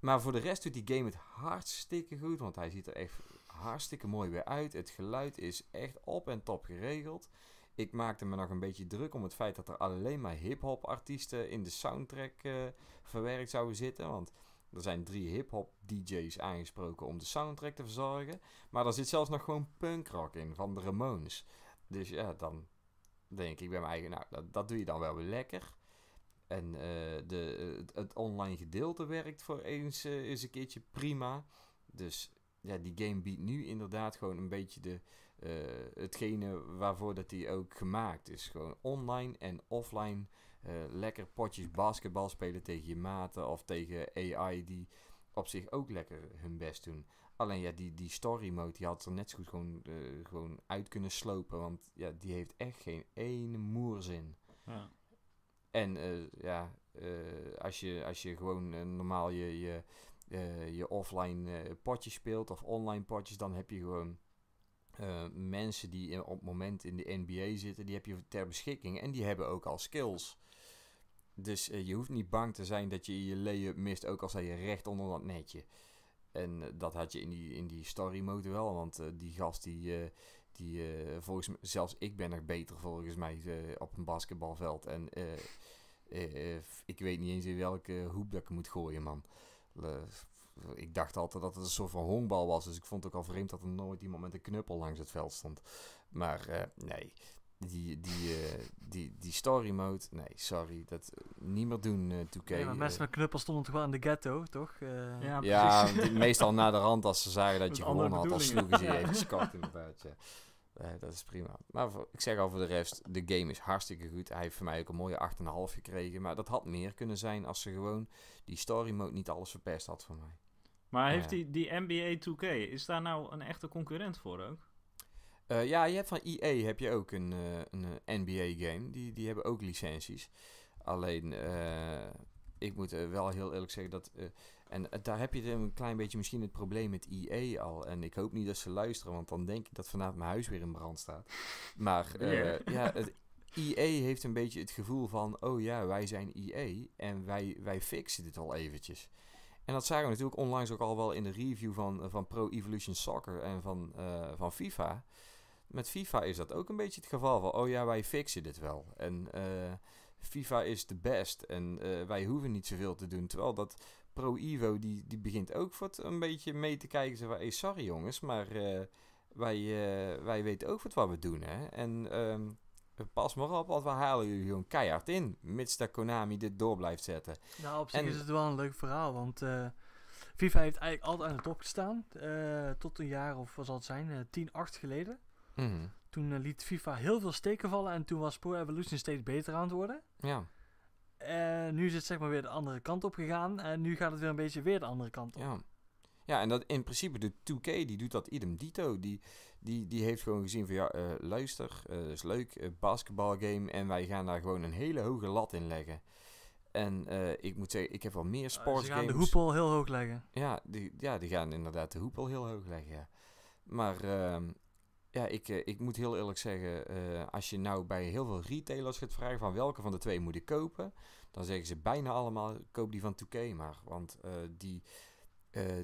Maar voor de rest doet die game het hartstikke goed, want hij ziet er echt hartstikke mooi weer uit. Het geluid is echt op en top geregeld. Ik maakte me nog een beetje druk om het feit dat er alleen maar hip-hop artiesten in de soundtrack eh, verwerkt zouden zitten. Want er zijn drie hip-hop DJ's aangesproken om de soundtrack te verzorgen. Maar er zit zelfs nog gewoon punkrock in van de Ramones. Dus ja, dan denk ik bij mijn eigen, nou, dat, dat doe je dan wel weer lekker. En eh, de, eh, het, online gedeelte werkt voor eens is eh, een keertje prima. Dus ja, die game biedt nu inderdaad gewoon een beetje de, hetgene waarvoor dat die ook gemaakt is. Gewoon online en offline eh, lekker potjes basketbal spelen tegen je maten of tegen AI die op zich ook lekker hun best doen. Alleen ja, die, die story mode die had er net zo goed gewoon, eh, gewoon uit kunnen slopen. Want ja, die heeft echt geen ene moerzin. Ja. En eh, ja, als, je, als je gewoon normaal je, je, je offline potjes speelt of online potjes, dan heb je gewoon mensen die in, op het moment in de NBA zitten, die heb je ter beschikking. En die hebben ook al skills. Dus eh, je hoeft niet bang te zijn dat je je layup mist, ook al sta je recht onder dat netje. En eh, dat had je in die, in die story mode wel, want eh, die gast die, die volgens mij, zelfs ik ben er beter volgens mij op een basketbalveld. En ik weet niet eens in welke hoek dat ik moet gooien, man. ik dacht altijd dat het een soort van honkbal was, dus ik vond het ook al vreemd dat er nooit iemand met een knuppel langs het veld stond. Maar nee, die, die, eh, die, die story mode. Nee, sorry. Dat niemand doen, uh, 2K. Ja, maar mensen eh. met knuppels stonden toch wel in de ghetto, toch? ja, meestal na de rand als ze zagen dat, je gewonnen had. als sloegen ze je even een inderdaad. Ja. dat is prima. Maar ik zeg al voor de rest, de game is hartstikke goed. Hij heeft voor mij ook een mooie 8,5 gekregen. Maar dat had meer kunnen zijn als ze gewoon die story mode niet alles verpest had voor mij. Maar heeft die, die NBA 2K, is daar nou een echte concurrent voor ook? Eh, ja, je hebt van EA heb je ook een, eh, een eh, NBA-game. Die, die hebben ook licenties. Alleen, ik moet wel heel eerlijk zeggen dat... en daar heb je een klein beetje misschien het probleem met EA al. En ik hoop niet dat ze luisteren, want dan denk ik dat vanavond mijn huis weer in brand staat. Maar ja, het, EA heeft een beetje het gevoel van... Oh ja, wij zijn EA en wij, wij fixen dit al eventjes. En dat zagen we natuurlijk onlangs ook al wel in de review van, van Pro Evolution Soccer en van, van FIFA. Met FIFA is dat ook een beetje het geval van, oh ja, wij fixen dit wel. En eh, FIFA is de best en eh, wij hoeven niet zoveel te doen. Terwijl dat Pro Evo, die, die begint ook wat een beetje mee te kijken. Ze maar, sorry jongens, maar eh, wij, wij weten ook wat, we doen. Hè? En um, pas maar op, want we halen jullie gewoon keihard in. Mits dat Konami dit door blijft zetten. Nou, op zich is het wel een leuk verhaal, want... FIFA heeft eigenlijk altijd aan de top gestaan. tot een jaar of wat zal het zijn, uh, 10-8 geleden. Mhm. Toen eh, liet FIFA heel veel steken vallen en toen was Pro Evolution steeds beter aan het worden. Ja. En nu is het zeg maar weer de andere kant op gegaan en nu gaat het weer een beetje weer de andere kant op. Ja. Ja, en dat in principe de 2K, die doet dat idem dito. Die, die, die heeft gewoon gezien van, ja, eh, luister, dat eh, is leuk, uh, basketbalgame. En wij gaan daar gewoon een hele hoge lat in leggen. En ik moet zeggen, ik heb wel meer sportgames. ze gaan de hoepel heel hoog leggen. Ja die, ja, die gaan inderdaad de hoepel heel hoog leggen, Maar ehm, ja, ik, eh, ik moet heel eerlijk zeggen, eh, als je nou bij heel veel retailers gaat vragen van welke van de twee moet ik kopen, dan zeggen ze bijna allemaal koop die van 2K maar, want eh, die,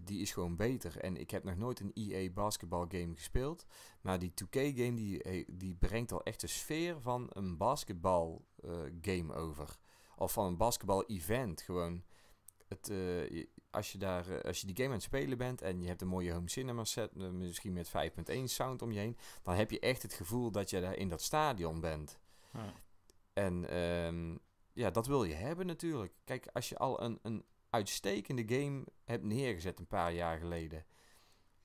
die is gewoon beter. En ik heb nog nooit een EA basketball game gespeeld, maar die 2K game die, die brengt al echt de sfeer van een basketbal game over. Of van een basketbal event gewoon. Het, als je, daar, eh, als je die game aan het spelen bent en je hebt een mooie home cinema set, eh, misschien met 5.1 sound om je heen, dan heb je echt het gevoel dat je daar in dat stadion bent. En ehm, ja, dat wil je hebben natuurlijk. Kijk, als je al een, een uitstekende game hebt neergezet een paar jaar geleden.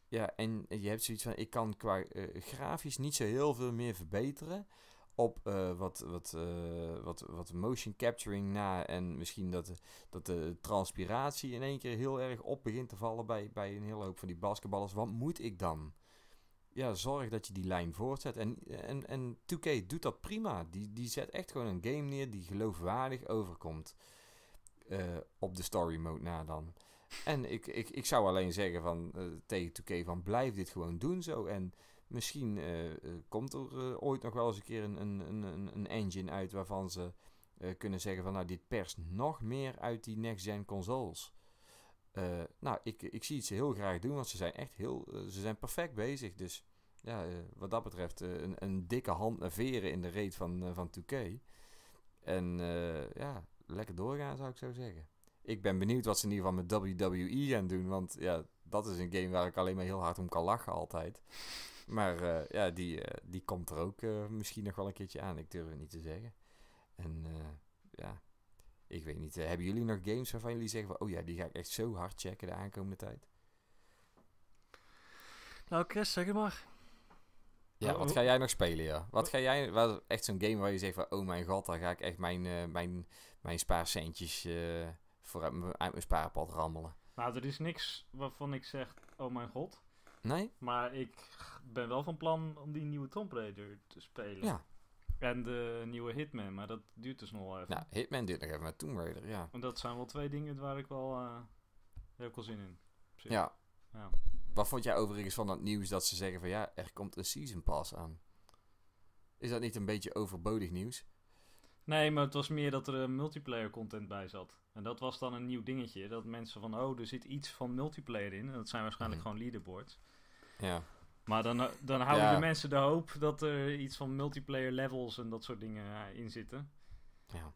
Ja, en je hebt zoiets van, ik kan qua eh, grafisch niet zo heel veel meer verbeteren op eh, wat, wat, eh, wat, wat motion capturing na. En misschien dat, dat de transpiratie in één keer heel erg op begint te vallen bij, bij een hele hoop van die basketballers. Wat moet ik dan? Ja, zorg dat je die lijn voortzet. En, en, en 2K doet dat prima. Die, die zet echt gewoon een game neer die geloofwaardig overkomt. Eh, op de story mode na dan. En ik, ik, ik zou alleen zeggen van, tegen 2K van blijf dit gewoon doen zo. En Misschien eh, eh, komt er eh, ooit nog wel eens een keer een, een, een, een engine uit waarvan ze kunnen zeggen van nou dit perst nog meer uit die next-gen consoles. nou, ik, ik zie het ze heel graag doen, want ze zijn echt heel, ze zijn perfect bezig. Dus ja, wat dat betreft een, een, dikke hand naar veren in de reet van, van 2K. En ja, lekker doorgaan zou ik zo zeggen. Ik ben benieuwd wat ze in ieder geval met WWE gaan doen, want ja, dat is een game waar ik alleen maar heel hard om kan lachen altijd. Maar eh, ja, die, eh, die komt er ook eh, misschien nog wel een keertje aan. Ik durf het niet te zeggen. En ja, ik weet niet. hebben jullie nog games waarvan jullie zeggen van... Oh ja, die ga ik echt zo hard checken de aankomende tijd? Nou Chris, zeg het maar. Ja, nou, wat ga jij nog spelen, ja? Wat oh. ga jij... Wat, echt zo'n game waar je zegt van... Oh mijn god, daar ga ik echt mijn, mijn, mijn spaarcentjes voor uit mijn spaarpad rammelen. Nou, er is niks waarvan ik zeg... Oh mijn god. Nee? Maar ik ben wel van plan om die nieuwe Tomb Raider te spelen. Ja. En de nieuwe Hitman, maar dat duurt dus nog wel even. Ja, Hitman duurt nog even, maar Tomb Raider, ja. Want dat zijn wel twee dingen waar ik wel uh, heel veel zin in ja. ja. Wat vond jij overigens van dat nieuws dat ze zeggen van ja, er komt een season pass aan? Is dat niet een beetje overbodig nieuws? Nee, maar het was meer dat er multiplayer content bij zat. En dat was dan een nieuw dingetje. Dat mensen van, oh, er zit iets van multiplayer in. En dat zijn waarschijnlijk mhm. gewoon leaderboards. Ja. Maar dan, eh, dan houden de mensen de hoop dat er iets van multiplayer levels en dat soort dingen eh, in zitten. Ja.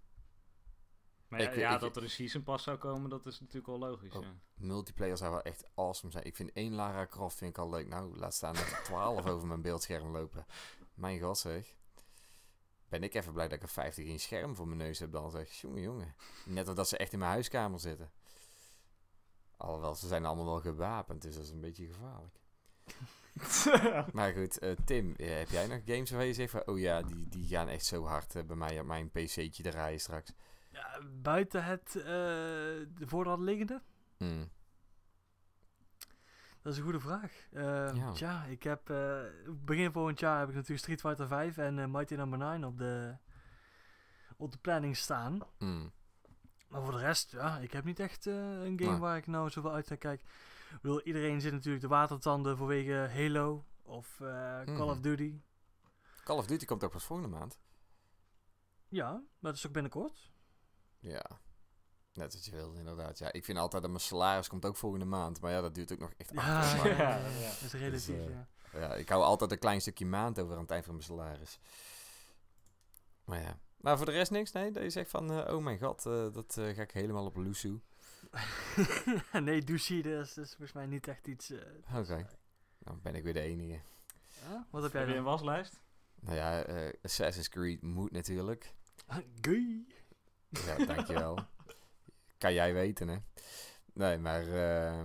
Maar ja, ja dat er een season pas zou komen, dat is natuurlijk wel logisch. Oh, ja. Multiplayer zou wel echt awesome zijn. Ik vind één Lara Croft vind ik al leuk. Nou, laat staan dat 12 over mijn beeldscherm lopen. Mijn god zeg. Ben ik even blij dat ik een 50 in scherm voor mijn neus heb dan zeg. Jongen, jongen. Net omdat ze echt in mijn huiskamer zitten. Alhoewel, ze zijn allemaal wel gewapend, dus dat is een beetje gevaarlijk. maar goed, eh, Tim, eh, heb jij nog games waar je zegt van... Oh ja, die, die gaan echt zo hard eh, bij mij op mijn pc'tje draaien straks. Ja, buiten het uh, voorhand liggende? Hmm. Dat is een goede vraag. Ehm, ja. ik heb... begin volgend jaar heb ik natuurlijk Street Fighter V en Mighty No. 9 op de, op de planning staan. Hmm. Maar voor de rest, ja, ik heb niet echt een game waar ik nou zoveel uit zou kijken bedoel, iedereen zit natuurlijk de watertanden vanwege Halo of eh, Call of mhm. Duty. Call of Duty komt ook pas volgende maand. Ja, maar dat is ook binnenkort. Ja, net als je wilde inderdaad. Ja, ik vind altijd dat mijn salaris komt ook volgende maand. Maar ja, dat duurt ook nog echt acht ja, ja, ja, dat is relatief, dus, eh, ja. ja. Ik hou altijd een klein stukje maand over aan het eind van mijn salaris. Maar ja. Maar voor de rest niks, nee. Dat je zegt van, eh, oh mijn god, dat ga ik helemaal op Lusu. nee, douche, dat is, dus volgens mij niet echt iets. Eh, Oké, dan ben ik weer de enige. Ja? Wat heb jij weer in waslijst? Nou ja, uh, Assassin's Creed moet natuurlijk. Gui. Ja, dankjewel. kan jij weten, hè? Nee, maar eh,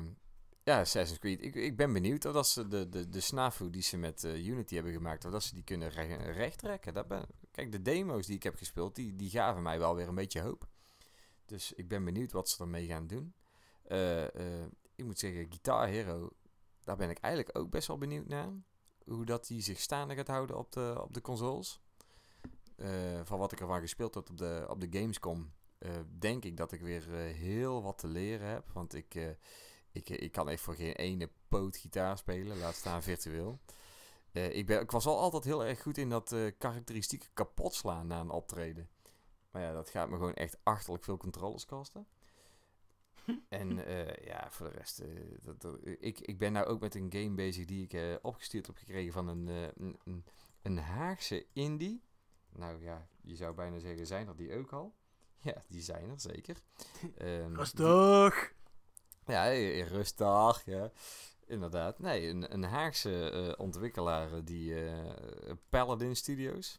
ja, Assassin's Creed. Ik, ik ben benieuwd of dat ze de, de, de snafu die ze met Unity hebben gemaakt, of dat ze die kunnen re rechttrekken. Dat ben, kijk, de demo's die ik heb gespeeld, die, die gaven mij wel weer een beetje hoop. Dus ik ben benieuwd wat ze ermee gaan doen. Eh, eh, ik moet zeggen, Guitar Hero, daar ben ik eigenlijk ook best wel benieuwd naar. Hoe dat die zich staande gaat houden op de, op de consoles. Eh, van wat ik ervan gespeeld heb op de, op de Gamescom, denk ik dat ik weer heel wat te leren heb. Want ik, ik, ik kan echt voor geen ene poot gitaar spelen, laat staan virtueel. ik, ben, ik was al altijd heel erg goed in dat karakteristieke kapot slaan na een optreden. Maar ja, dat gaat me gewoon echt achterlijk veel controles kosten. en eh, ja, voor de rest, eh, dat, ik, ik ben nou ook met een game bezig die ik eh, opgestuurd heb gekregen van een, een, een, Haagse indie. Nou ja, je zou bijna zeggen, zijn er die ook al? Ja, die zijn er zeker. Um, ehm, rustig! ja, rustig, ja. Inderdaad. Nee, een, een Haagse ontwikkelaar, die Paladin Studios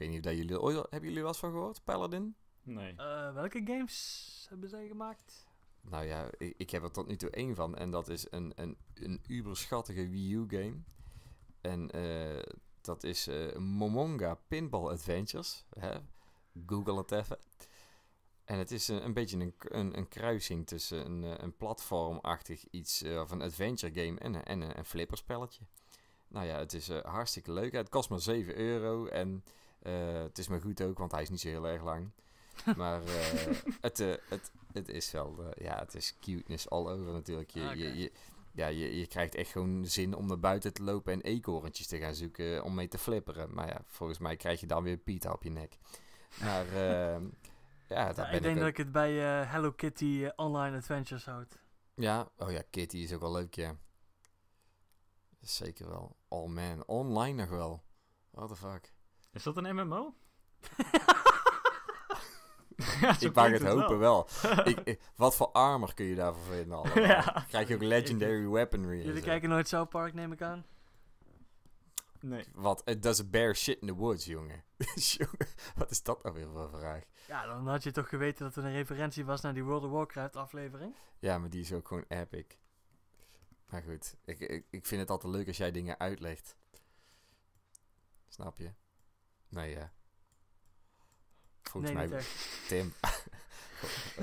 weet niet of jullie ooit... Hebben jullie wat van gehoord, Paladin? Nee. Eh, welke games hebben zij gemaakt? Nou ja, ik, ik, heb er tot nu toe één van. En dat is een, een, een uberschattige Wii U-game. En eh, dat is uh, Momonga Pinball Adventures. Hè? Google het even. En het is een, beetje een, een, een, kruising tussen een, een platformachtig iets of een adventure game en, en een, een flipperspelletje. Nou ja, het is hartstikke leuk. Het kost maar 7 euro en eh, het is maar goed ook, want hij is niet zo heel erg lang. maar eh, het, eh, het, het is wel, ja, het is cuteness all over natuurlijk. je, je, ja, je, je krijgt echt gewoon zin om naar buiten te lopen en eekhoorntjes te gaan zoeken om mee te flipperen. Maar ja, volgens mij krijg je dan weer Pita op je nek. Maar ehm, ja, dat ben ik. denk dat ik het bij Hello Kitty Online Adventures houd. Ja, oh ja, Kitty is ook wel leuk, ja. Zeker wel. Oh man, online nog wel. What the fuck. Is dat een MMO? ja, ik maak het, hopen wel. ik, wat voor armor kun je daarvoor vinden Dan Krijg je ook legendary weaponry Jullie kijken nooit South Park, neem ik aan? Nee. Wat? It eh, does a bear shit in the woods, jongen. wat is dat nou weer voor een vraag? Ja, dan had je toch geweten dat er een referentie was naar die World of Warcraft aflevering? Ja, maar die is ook gewoon epic. Maar goed, ik, ik, ik vind het altijd leuk als jij dingen uitlegt. Snap je? Nee, ja. Volgens mij, Tim,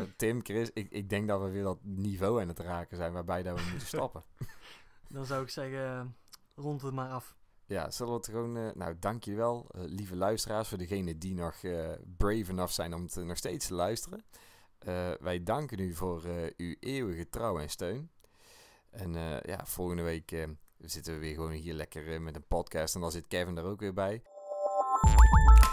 Tim, Chris, ik, ik denk dat we weer dat niveau aan het raken zijn waarbij dat we moeten stappen. Dan zou ik zeggen, rond het maar af. Ja, zullen we het gewoon... Uh, nou, dankjewel, uh, lieve luisteraars, voor degenen die nog eh, brave brave af zijn om te, nog steeds te luisteren. wij danken u voor uw eeuwige trouw en steun. En ja, volgende week zitten we weer gewoon hier lekker met een podcast. En dan zit Kevin er ook weer bij. Thank you.